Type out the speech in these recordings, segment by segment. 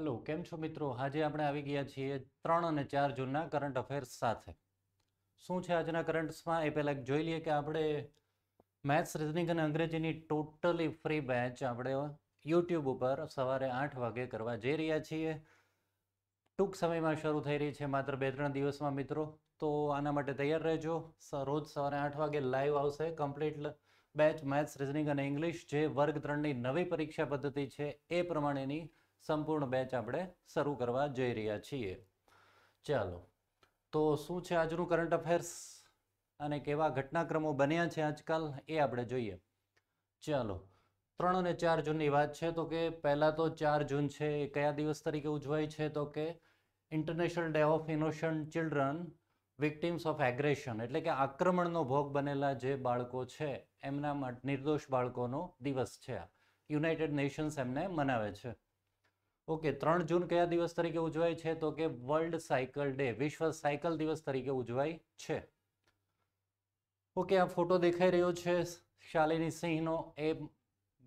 hello કેમ છો મિત્રો આજે આપણે આવી ગયા છીએ ત્રણ અને ચાર જૂનના કરંટ અફેર્સ સાથે શું છે આજના કરંટ્સમાં એ પહેલાં જોઈ લઈએ કે આપણે મેથ્સ રિઝનિંગ અને અંગ્રેજીની ટોટલી ફ્રી બેચ આપણે યુટ્યુબ ઉપર સવારે આઠ વાગે કરવા જઈ રહ્યા છીએ ટૂંક સમયમાં શરૂ થઈ રહી છે માત્ર બે ત્રણ દિવસમાં મિત્રો તો આના માટે તૈયાર રહેજો રોજ સવારે આઠ વાગે લાઈવ આવશે કમ્પ્લીટ બેચ મેથ્સ રિઝનિંગ અને ઇંગ્લિશ જે વર્ગ ત્રણની નવી પરીક્ષા પદ્ધતિ છે એ પ્રમાણેની સંપૂર્ણ બેચ આપણે શરૂ કરવા જઈ રહ્યા છીએ ચાલો તો શું છે આજનું કરંટ અફેર્સ અને કેવા ઘટનાક્રમો બન્યા છે આજકાલ એ આપણે જોઈએ ચાલો ત્રણ અને ચાર જૂનની વાત છે તો કે પહેલાં તો ચાર જૂન છે એ કયા દિવસ તરીકે ઉજવાય છે તો કે international day of innocent children victims of aggression એટલે કે આક્રમણનો ભોગ બનેલા જે બાળકો છે એમના નિર્દોષ બાળકોનો દિવસ છે યુનાઇટેડ નેશન્સ એમને મનાવે છે ઓકે ત્રણ જૂન કયા દિવસ તરીકે ઉજવાય છે તો કે વર્લ્ડ સાયકલ ડે વિશ્વ સાયકલ દિવસ તરીકે ઉજવાય છે ઓકે આ ફોટો દેખાઈ રહ્યો છે શાલિની સિંહનો એ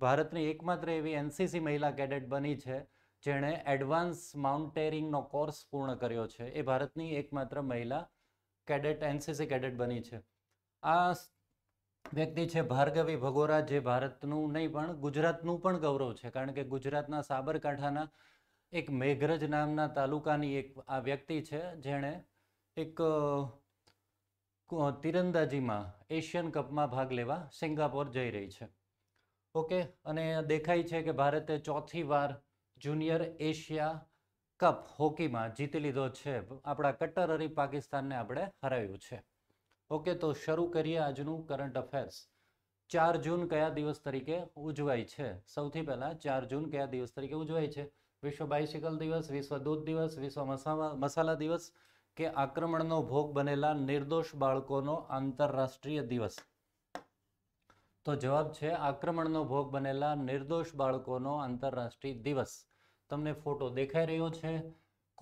ભારતની એકમાત્ર એવી એનસીસી મહિલા કેડેટ બની છે જેણે એડવાન્સ માઉન્ટેરિંગનો કોર્સ પૂર્ણ કર્યો છે એ ભારતની એકમાત્ર મહિલા કેડેટ એનસીસી કેડેટ બની છે આ વ્યક્તિ છે ભાર્ગવી ભગોરા જે ભારતનું નહીં પણ ગુજરાતનું પણ ગૌરવ છે કારણ કે ગુજરાતના સાબરકાંઠાના એક મેઘરજ નામના તાલુકાની એક આ વ્યક્તિ છે જેણે એક તીરંદાજીમાં એશિયન કપમાં ભાગ લેવા સિંગાપોર જઈ રહી છે ઓકે અને દેખાય છે કે ભારતે ચોથી વાર જુનિયર એશિયા કપ હોકીમાં જીતી લીધો છે આપણા કટ્ટર હરી પાકિસ્તાનને આપણે હરાવ્યું છે ઓકે તો શરૂ કરીએ આજનું કરંટ અફેર્સ ચાર જૂન કયા દિવસ તરીકે ઉજવાય છે સૌથી પહેલા ચાર જૂન કયા દિવસ તરીકે ઉજવાય છે વિશ્વ બાઇસિકલ દિવસ વિશ્વ દૂધ દિવસ વિશ્વ મસાલા દિવસ કે આક્રમણનો ભોગ બનેલા નિર્દોષ બાળકોનો આંતરરાષ્ટ્રીય દિવસ તો જવાબ છે આક્રમણનો ભોગ બનેલા નિર્દોષ બાળકોનો આંતરરાષ્ટ્રીય દિવસ તમને ફોટો દેખાઈ રહ્યો છે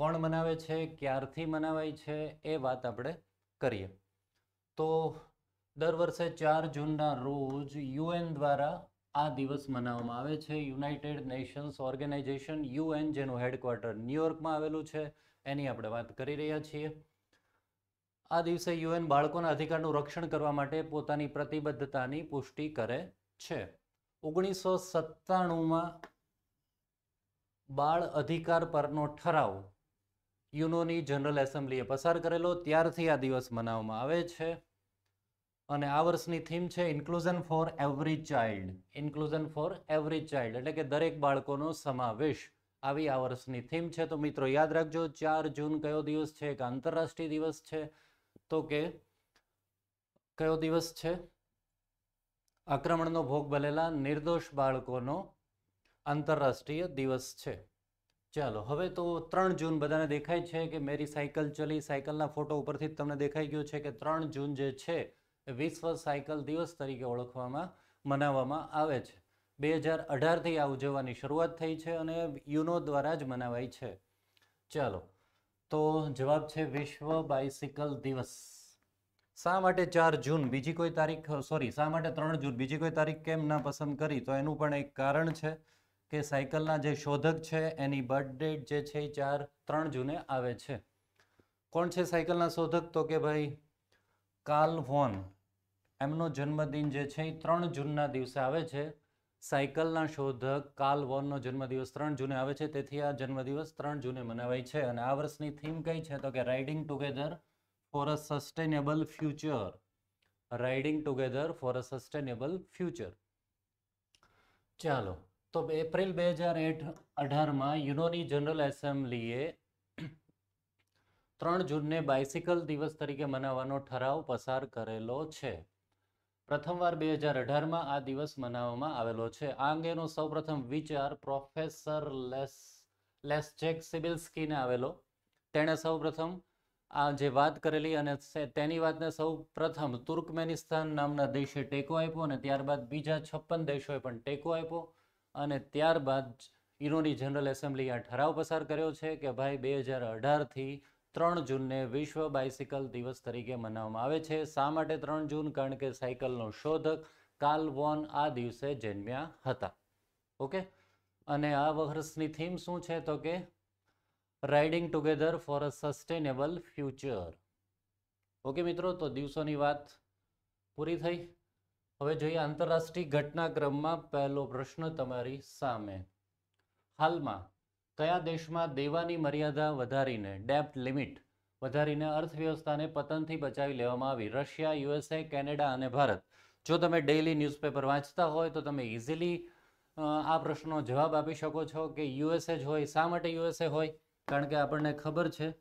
કોણ મનાવે છે ક્યારથી મનાવાય છે એ વાત આપણે કરીએ તો દર વર્ષે ચાર જૂનના રોજ યુએન દ્વારા આ દિવસ મનાવવામાં આવે છે યુનાઇટેડ નેશન્સ ઓર્ગેનાઇઝેશન યુએન જેનું હેડક્વાર્ટર ન્યુયોર્કમાં આવેલું છે એની આપણે વાત કરી રહ્યા છીએ આ દિવસે યુએન બાળકોના અધિકારનું રક્ષણ કરવા માટે પોતાની પ્રતિબદ્ધતાની પુષ્ટિ કરે છે ઓગણીસો સત્તાણુંમાં બાળ અધિકાર પરનો ઠરાવ યુનોની જનરલ એસેમ્બલીએ પસાર કરેલો ત્યારથી આ દિવસ મનાવવામાં આવે છે અને આ વર્ષની થીમ છે inclusion for every child inclusion for every child એટલે કે દરેક બાળકોનો સમાવેશ આવી આ વર્ષની થીમ છે તો મિત્રો યાદ રાખજો ચાર જૂન કયો દિવસ છે એક આંતરરાષ્ટ્રીય દિવસ છે તો કે કયો દિવસ છે આક્રમણનો ભોગ બનેલા નિર્દોષ બાળકોનો આંતરરાષ્ટ્રીય દિવસ છે ચાલો હવે તો ત્રણ જૂન બધાને દેખાય છે કે મેરી સાયકલ ચલી સાયકલના ફોટો ઉપરથી તમને દેખાઈ ગયો છે કે ત્રણ જૂન જે છે વિશ્વ સાયકલ દિવસ તરીકે ઓળખવામાં મનાવવામાં આવે છે બે હજાર અઢારથી આ ઉજવવાની શરૂઆત થઈ છે અને યુનો દ્વારા જ મનાવાય છે ચાલો તો જવાબ છે વિશ્વ બાઇસિકલ દિવસ શા માટે ચાર જૂન બીજી કોઈ તારીખ સોરી શા માટે ત્રણ જૂન બીજી કોઈ તારીખ કેમ ના પસંદ કરી તો એનું પણ એક કારણ છે કે સાયકલના જે શોધક છે એની બર્થ ડેટ જે છે એ ચાર ત્રણ જૂને આવે છે કોણ છે સાયકલના શોધક તો કે ભાઈ કાર્લ વોન એમનો જન્મદિન જે છે એ ત્રણ જૂનના દિવસે આવે છે સાયકલના શોધક કાર્લ વોનનો જન્મદિવસ ત્રણ જૂને આવે છે તેથી આ જન્મદિવસ ત્રણ જૂને મનાવાય છે અને આ વર્ષની થીમ કઈ છે તો કે riding together for a sustainable future riding together for a sustainable future ચાલો તો એપ્રિલ બે હજાર એઠ અઢારમાં યુનોની જનરલ એસેમ્બલીએ ત્રણ જૂનને બાઇસિકલ દિવસ તરીકે મનાવવાનો ઠરાવ પસાર કરેલો છે પ્રથમવાર બે હજાર અઢારમાં આ દિવસ મનાવવામાં આવેલો છે આ અંગેનો સૌપ્રથમ વિચાર પ્રોફેસર લેસ લેસજેક સિબિલ્સ્કીને આવેલો તેણે સૌપ્રથમ આ જે વાત કરેલી અને તેની વાતને સૌ પ્રથમ તુર્કમેનિસ્તાન નામના દેશે ટેકો આપ્યો અને ત્યારબાદ બીજા છપ્પન દેશોએ પણ ટેકો આપ્યો અને ત્યારબાદ ઇરોની જનરલ આ ઠરાવ પસાર કર્યો છે કે ભાઈ બે હજાર અઢારથી ત્રણ જૂનને વિશ્વ બાઇસિકલ દિવસ તરીકે મનાવવામાં આવે છે શા માટે ત્રણ જૂન કારણ કે સાયકલનો શોધક કાલ વોન આ દિવસે જન્મ્યા હતા ઓકે અને આ વર્ષની થીમ શું છે તો કે riding together for a sustainable future okay મિત્રો તો દિવસોની વાત પૂરી થઈ હવે જોઈએ આંતરરાષ્ટ્રીય ઘટનાક્રમમાં પહેલો પ્રશ્ન તમારી સામે હાલમાં કયા દેશમાં દેવાની મર્યાદા વધારીને ડેપ્ટ લિમિટ વધારીને અર્થવ્યવસ્થાને પતનથી બચાવી લેવામાં આવી રશિયા યુએસએ કેનેડા અને ભારત જો તમે ડેઇલી ન્યૂઝપેપર વાંચતા હોય તો તમે ઇઝીલી આ પ્રશ્નનો જવાબ આપી શકો છો કે યુએસએ જ હોય શા માટે યુએસએ હોય કારણ કે આપણને ખબર છે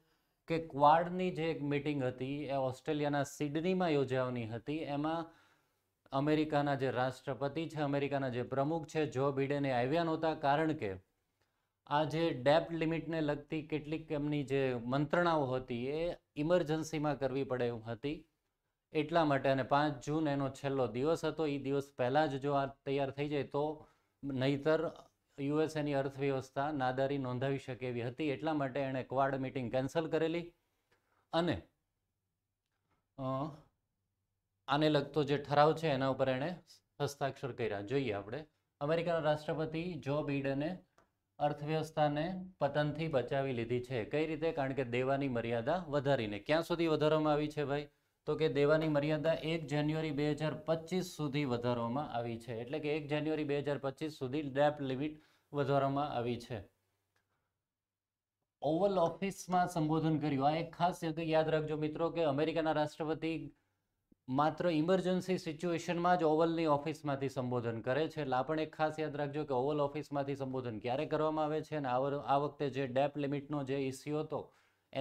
કે ક્વાડની જે એક મિટિંગ હતી એ ઓસ્ટ્રેલિયાના સિડનીમાં યોજાવાની હતી એમાં અમેરિકાના જે રાષ્ટ્રપતિ છે અમેરિકાના જે પ્રમુખ છે જો બિડેને આવ્યા નહોતા કારણ કે આ જે ડેપ્ટ લિમિટને લગતી કેટલીક એમની જે મંત્રણાઓ હતી એ ઇમરજન્સીમાં કરવી પડે એવું હતી એટલા માટે અને પાંચ જૂન એનો છેલ્લો દિવસ હતો એ દિવસ પહેલાં જ જો આ તૈયાર થઈ જાય તો નહીતર યુએસએની અર્થવ્યવસ્થા નાદારી નોંધાવી શકે એવી હતી એટલા માટે એણે ક્વાડ મિટિંગ કેન્સલ કરેલી અને આને લગતો જે ઠરાવ છે એના ઉપર એણે હસ્તાક્ષર કર્યા જોઈએ આપણે અમેરિકાના રાષ્ટ્રપતિ જો બિડને અર્થવ્યવસ્થાને પતનથી બચાવી લીધી છે કઈ રીતે કારણ કે દેવાની મર્યાદા વધારીને ક્યાં સુધી વધારવામાં આવી છે ભાઈ તો કે દેવાની મર્યાદા એક જાન્યુઆરી બે હજાર પચીસ સુધી વધારવામાં આવી છે એટલે કે એક જાન્યુઆરી બે હજાર પચીસ સુધી ડેપ લિમિટ વધારવામાં આવી છે ઓવલ ઓફિસમાં સંબોધન કર્યું આ એક ખાસ યાદ રાખજો મિત્રો કે અમેરિકાના રાષ્ટ્રપતિ માત્ર ઇમરજન્સી સિચ્યુએશનમાં જ ઓવલની ઓફિસમાંથી સંબોધન કરે છે એટલે આપણે એક ખાસ યાદ રાખજો કે ઓવલ ઓફિસમાંથી સંબોધન ક્યારે કરવામાં આવે છે અને આ વખતે જે ડેપ લિમિટનો જે ઇસ્યુ હતો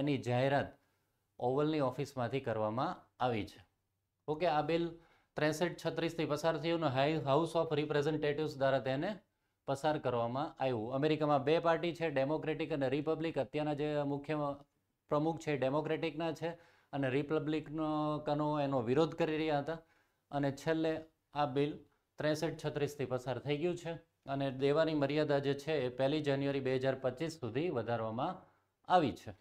એની જાહેરાત ઓવલની ઓફિસમાંથી કરવામાં આવી છે ઓકે આ બિલ ત્રેસઠ છત્રીસથી પસાર થયું અને હાઉસ ઓફ રિપ્રેઝેન્ટેટિવ્સ દ્વારા તેને પસાર કરવામાં આવ્યું અમેરિકામાં બે પાર્ટી છે ડેમોક્રેટિક અને રિપબ્લિક અત્યારના જે મુખ્ય પ્રમુખ છે ડેમોક્રેટિકના છે અને રિપબ્લિકનો એનો વિરોધ કરી રહ્યા હતા અને છેલ્લે આ બિલ ત્રેસઠ છત્રીસથી પસાર થઈ ગયું છે અને દેવાની મર્યાદા જે છે એ પહેલી જાન્યુઆરી બે હજાર પચીસ સુધી વધારવામાં આવી છે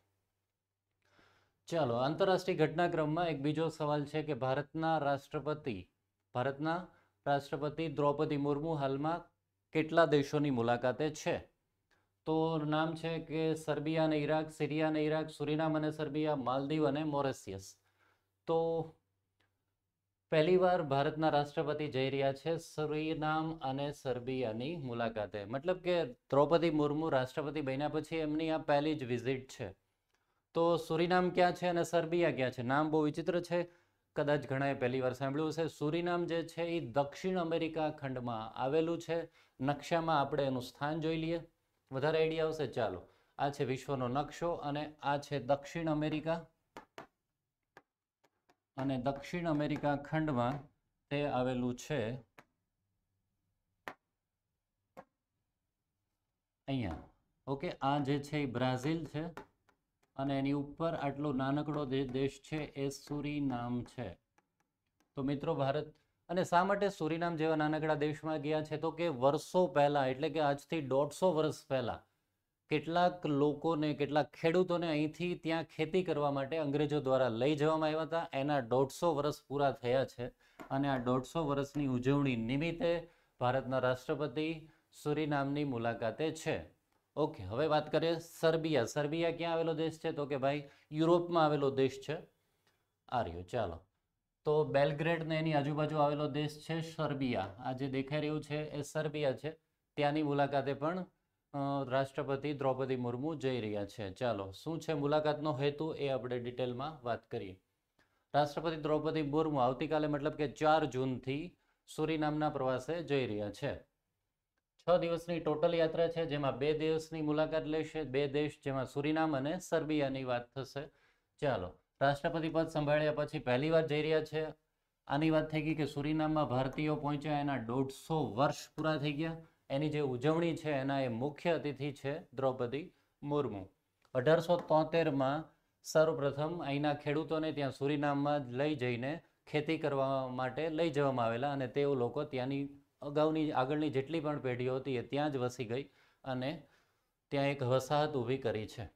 ચાલો આંતરરાષ્ટ્રીય ઘટનાક્રમમાં એક બીજો સવાલ છે કે ભારતના રાષ્ટ્રપતિ ભારતના રાષ્ટ્રપતિ દ્રૌપદી મુર્મુ હાલમાં કેટલા દેશોની મુલાકાતે છે તો નામ છે કે સર્બિયા અને ઇરાક સિરિયા અને ઇરાક સુરીનામ અને સર્બિયા માલદીવ અને મોરેશિયસ તો પહેલીવાર ભારતના રાષ્ટ્રપતિ જઈ રહ્યા છે સુરીનામ અને સર્બિયાની મુલાકાતે મતલબ કે દ્રૌપદી મુર્મુ રાષ્ટ્રપતિ બન્યા પછી એમની આ પહેલી જ વિઝિટ છે તો સુરીનામ ક્યાં છે અને સર્બિયા ક્યાં છે નામ બહુ વિચિત્ર છે કદાચ ઘણાએ વાર સાંભળ્યું છે સુરિનામ જે છે એ દક્ષિણ અમેરિકા ખંડમાં આવેલું છે નકશામાં આપણે એનું સ્થાન જોઈ લઈએ વધારે આઈડિયા આવશે ચાલો આ છે વિશ્વનો નકશો અને આ છે દક્ષિણ અમેરિકા અને દક્ષિણ અમેરિકા ખંડમાં તે આવેલું છે અહીંયા ઓકે આ જે છે એ બ્રાઝિલ છે અને એની ઉપર આટલો નાનકડો દેશ છે એ સુરી નામ છે તો મિત્રો ભારત અને શા માટે સુરીનામ જેવા નાનકડા દેશમાં ગયા છે તો કે વર્ષો પહેલાં એટલે કે આજથી દોઢસો વર્ષ પહેલાં કેટલાક લોકોને કેટલાક ખેડૂતોને અહીંથી ત્યાં ખેતી કરવા માટે અંગ્રેજો દ્વારા લઈ જવામાં આવ્યા હતા એના દોઢસો વર્ષ પૂરા થયા છે અને આ દોઢસો વર્ષની ઉજવણી નિમિત્તે ભારતના રાષ્ટ્રપતિ સુરીનામની મુલાકાતે છે ઓકે હવે વાત કરીએ સર્બિયા સર્બિયા ક્યાં આવેલો દેશ છે તો કે ભાઈ યુરોપમાં આવેલો દેશ છે આ રહ્યો ચાલો તો બેલગ્રેડ ને એની આજુબાજુ આવેલો દેશ છે સર્બિયા આ જે દેખાઈ રહ્યું છે એ સર્બિયા છે ત્યાંની મુલાકાતે પણ રાષ્ટ્રપતિ દ્રૌપદી મુર્મુ જઈ રહ્યા છે ચાલો શું છે મુલાકાતનો હેતુ એ આપણે ડિટેલમાં વાત કરીએ રાષ્ટ્રપતિ દ્રૌપદી મુર્મુ આવતીકાલે મતલબ કે ચાર જૂનથી સુરીનામના પ્રવાસે જઈ રહ્યા છે છ દિવસની ટોટલ યાત્રા છે જેમાં બે દિવસની મુલાકાત લેશે બે દેશ જેમાં સુરીનામ અને સર્બિયાની વાત થશે ચાલો રાષ્ટ્રપતિ પદ સંભાળ્યા પછી પહેલી વાર જઈ રહ્યા છે આની વાત થઈ ગઈ કે સુરીનામમાં ભારતીયો પહોંચ્યા એના દોઢસો વર્ષ પૂરા થઈ ગયા એની જે ઉજવણી છે એના એ મુખ્ય અતિથિ છે દ્રૌપદી મુર્મુ અઢારસો તોતેરમાં સર્વપ્રથમ અહીંના ખેડૂતોને ત્યાં સુરીનામમાં લઈ જઈને ખેતી કરવા માટે લઈ જવામાં આવેલા અને તેઓ લોકો ત્યાંની અગાઉની આગળની જેટલી પણ પેઢીઓ હતી એ ત્યાં જ વસી ગઈ અને ત્યાં એક વસાહત ઊભી કરી છે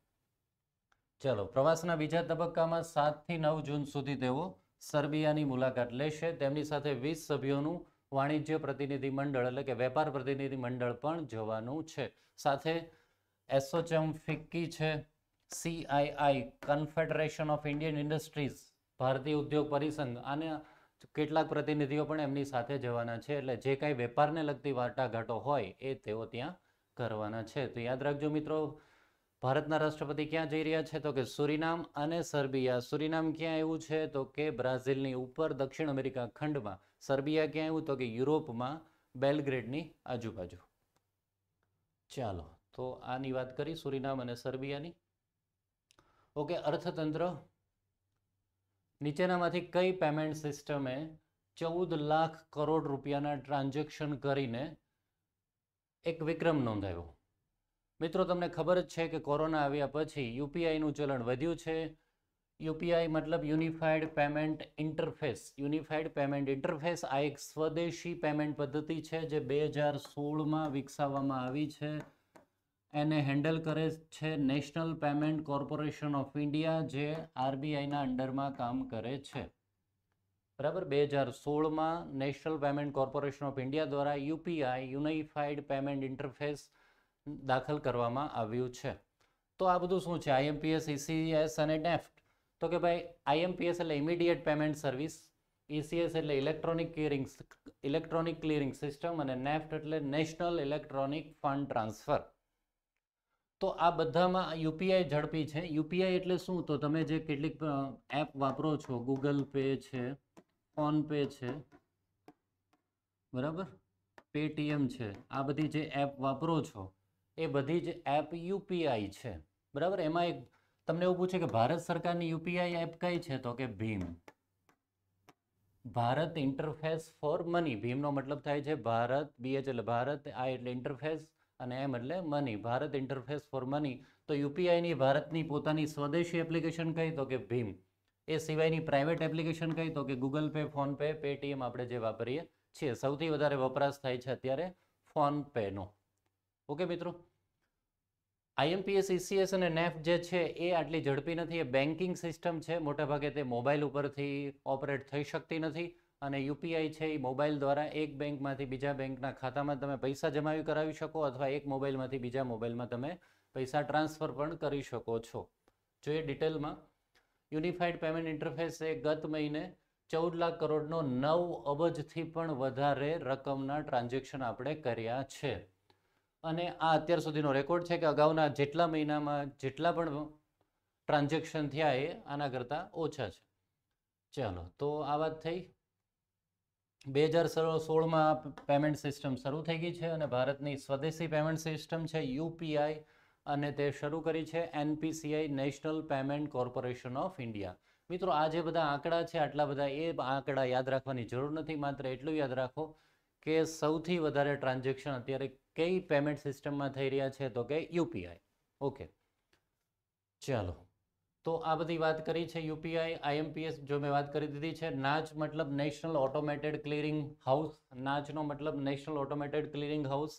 ચલો પ્રવાસના બીજા તબક્કામાં સાતથી નવ જૂન સુધી તેઓ સર્બિયાની મુલાકાત લેશે તેમની સાથે વીસ સભ્યોનું વાણિજ્ય પ્રતિનિધિ મંડળ એટલે કે વેપાર પ્રતિનિધિ મંડળ પણ જવાનું છે સાથે એસોચમ ફિક્કી છે CII confederation of Indian industries ભારતીય ઉદ્યોગ પરિસંઘ આને કેટલાક પ્રતિનિધિઓ પણ એમની સાથે જવાના છે એટલે જે કાંઈ વેપારને લગતી વાટાઘાટો હોય એ તેઓ ત્યાં કરવાના છે તો યાદ રાખજો મિત્રો ભારતના રાષ્ટ્રપતિ ક્યાં જઈ રહ્યા છે તો કે સુરીનામ અને સર્બિયા સુરીનામ ક્યાં આવ્યું છે તો કે બ્રાઝિલની ઉપર દક્ષિણ અમેરિકા ખંડમાં સર્બિયા ક્યાં આવ્યું તો કે યુરોપમાં બેલગ્રેડની આજુબાજુ ચાલો તો આની વાત કરી સુરિનામ અને સર્બિયાની ઓકે અર્થતંત્ર નીચેનામાંથી કઈ પેમેન્ટ સિસ્ટમે ચૌદ લાખ કરોડ રૂપિયાના ટ્રાન્ઝેક્શન કરીને એક વિક્રમ નોંધાયો મિત્રો તમને ખબર જ છે કે કોરોના આવ્યા પછી યુપીઆઈનું ચલણ વધ્યું છે યુપીઆઈ મતલબ unified payment interface unified payment interface આ એક સ્વદેશી પેમેન્ટ પદ્ધતિ છે જે બે હજાર સોળમાં વિકસાવવામાં આવી છે એને હેન્ડલ કરે છે national payment corporation of India જે આરબીઆઈના અંડરમાં કામ કરે છે બરાબર બે હજાર સોળમાં national payment corporation of India દ્વારા યુપીઆઈ યુનિફાઈડ પેમેન્ટ ઇન્ટરફેસ દાખલ કરવામાં આવ્યું છે તો આ બધું શું છે આઈએમપીએસ ઈસીએસ e અને નેફ્ટ e તો કે ભાઈ આઈએમપીએસ એટલે ઇમિડિયેટ પેમેન્ટ સર્વિસ ઈસીએસ એટલે electronic clearing electronic clearing system અને નેફ્ટ e એટલે નેશનલ ઇલેક્ટ્રોનિક ફંડ ટ્રાન્સફર તો આ બધામાં યુપીઆઈ ઝડપી છે યુપીઆઈ એટલે શું તો તમે જે કેટલીક એપ વાપરો છો ગૂગલ પે છે ફોનપે છે બરાબર પેટીએમ છે આ બધી જે એપ વાપરો છો એ બધી જ એપ યુપીઆઈ છે બરાબર એમાં એક તમને એવું પૂછે કે ભારત સરકારની યુપીઆઈ એપ કઈ છે તો કે ભીમ ભારત ઇન્ટરફેસ ફોર મની ભીમનો મતલબ થાય છે ભારત બી એચ એટલે ભારત આ એટલે ઇન્ટરફેસ અને એમ એટલે money Bharat interface for money તો યુપીઆઈની ભારતની પોતાની સ્વદેશી એપ્લિકેશન કઈ તો કે ભીમ એ સિવાયની પ્રાઇવેટ એપ્લિકેશન કઈ તો કે ગૂગલ પે ફોનપે પેટીએમ આપણે જે વાપરીએ છીએ સૌથી વધારે વપરાશ થાય છે અત્યારે ફોનપેનો ઓકે મિત્રો આઈએમપીએસ ઈસીએસ અને નેફ જે છે એ આટલી ઝડપી નથી એ બેન્કિંગ સિસ્ટમ છે મોટાભાગે તે મોબાઈલ ઉપરથી ઓપરેટ થઈ શકતી નથી અને યુપીઆઈ છે એ મોબાઈલ દ્વારા એક બેંકમાંથી બીજા બેંકના ખાતામાં તમે પૈસા જમાવી કરાવી શકો અથવા એક મોબાઈલમાંથી બીજા મોબાઈલમાં તમે પૈસા ટ્રાન્સફર પણ કરી શકો છો જોઈએ ડિટેલમાં યુનિફાઈડ પેમેન્ટ ઇન્ટરફેસ એ ગત મહિને ચૌદ લાખ કરોડનો નવ અબજથી પણ વધારે રકમના ટ્રાન્ઝેક્શન આપણે કર્યા છે અને આ અત્યાર સુધીનો રેકોર્ડ છે કે અગાઉના જેટલા મહિનામાં જેટલા પણ ટ્રાન્ઝેક્શન થયા એ આના કરતાં ઓછા છે ચાલો તો આ વાત થઈ બે હજાર સોળમાં પેમેન્ટ સિસ્ટમ શરૂ થઈ ગઈ છે અને ભારતની સ્વદેશી પેમેન્ટ સિસ્ટમ છે યુપીઆઈ અને તે શરૂ કરી છે NPCI national payment corporation of India મિત્રો આ જે બધા આંકડા છે આટલા બધા એ આંકડા યાદ રાખવાની જરૂર નથી માત્ર એટલું યાદ રાખો કે સૌથી વધારે ટ્રાન્ઝેક્શન અત્યારે કઈ પેમેન્ટ સિસ્ટમમાં થઈ રહ્યા છે તો કે યુપીઆઈ ઓકે ચાલો તો આ બધી વાત કરી છે યુપીઆઈ આઈએમપીએસ જો મેં વાત કરી દીધી છે નાચ મતલબ નેશનલ ઓટોમેટેડ ક્લિયરિંગ હાઉસ નાચનો મતલબ national automated clearing house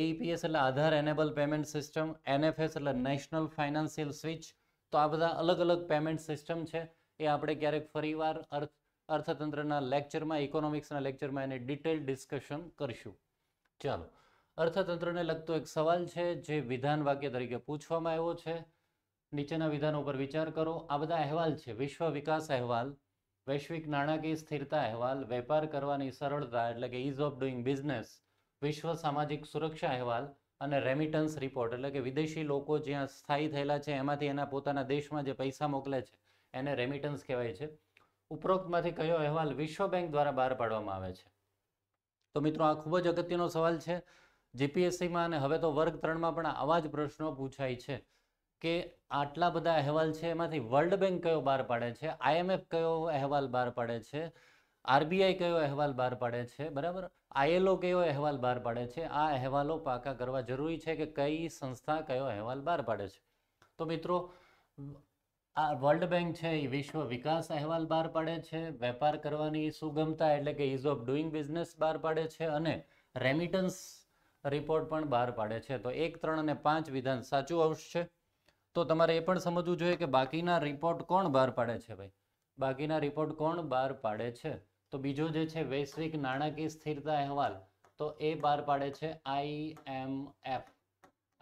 AEPS એટલે Aadhaar enabled payment system NFS એટલે નેશનલ ફાઇનાન્શિયલ સ્વિચ તો આ બધા અલગ અલગ પેમેન્ટ સિસ્ટમ છે એ આપણે ક્યારેક ફરીવાર અર્થ અર્થતંત્રના લેક્ચરમાં ઇકોનોમિક્સના લેક્ચરમાં એને ડિટેલ ડિસ્કશન કરીશું ચાલો અર્થતંત્રને લગતો એક સવાલ છે જે વિધાન વાક્ય તરીકે પૂછવામાં આવ્યો છે નીચેના વિધાનો પર વિચાર કરો આ બધા અહેવાલ છે વિશ્વ વિકાસ અહેવાલ વૈશ્વિક નાણાકીય સ્થિરતા અહેવાલ વેપાર કરવાની સરળતા એટલે કે ઇઝ ઓફ ડુઈંગ બિઝનેસ વિશ્વ સામાજિક સુરક્ષા અહેવાલ અને રેમિટન્સ રિપોર્ટ એટલે કે વિદેશી લોકો જ્યાં સ્થાયી થયેલા છે એમાંથી એના પોતાના દેશમાં જે પૈસા મોકલે છે એને રેમિટન્સ કહેવાય છે ઉપરોક્તમાંથી કયો અહેવાલ વિશ્વ બેંક દ્વારા બહાર પાડવામાં આવે છે તો મિત્રો આ ખૂબ જ અગત્યનો સવાલ છે જીપીએસસીમાં અને હવે તો વર્ગ ત્રણમાં પણ આવા જ પ્રશ્નો પૂછાય છે કે આટલા બધા અહેવાલ છે એમાંથી વર્લ્ડ બેંક કયો બહાર પાડે છે આઈએમએફ કયો અહેવાલ બહાર પાડે છે આરબીઆઈ કયો અહેવાલ બહાર પાડે છે બરાબર આઈએલઓ કયો અહેવાલ બહાર પાડે છે આ અહેવાલો પાકા કરવા જરૂરી છે કે કઈ સંસ્થા કયો અહેવાલ બહાર પાડે છે તો મિત્રો આ વર્લ્ડ બેંક છે એ વિશ્વ વિકાસ અહેવાલ બહાર પાડે છે વેપાર કરવાની સુગમતા એટલે કે ઇઝ ઓફ ડુઈંગ બિઝનેસ બહાર પાડે છે અને રેમિટન્સ રિપોર્ટ પણ બહાર પાડે છે તો એક ત્રણ અને પાંચ વિધાન સાચું આવશે તો તમારે એ પણ સમજવું જોઈએ કે બાકીના રિપોર્ટ કોણ બહાર પાડે છે ભાઈ બાકીના રિપોર્ટ કોણ બહાર પાડે છે તો બીજો જે છે વૈશ્વિક નાણાકીય સ્થિરતા અહેવાલ તો એ બહાર પાડે છે આઈએમએફ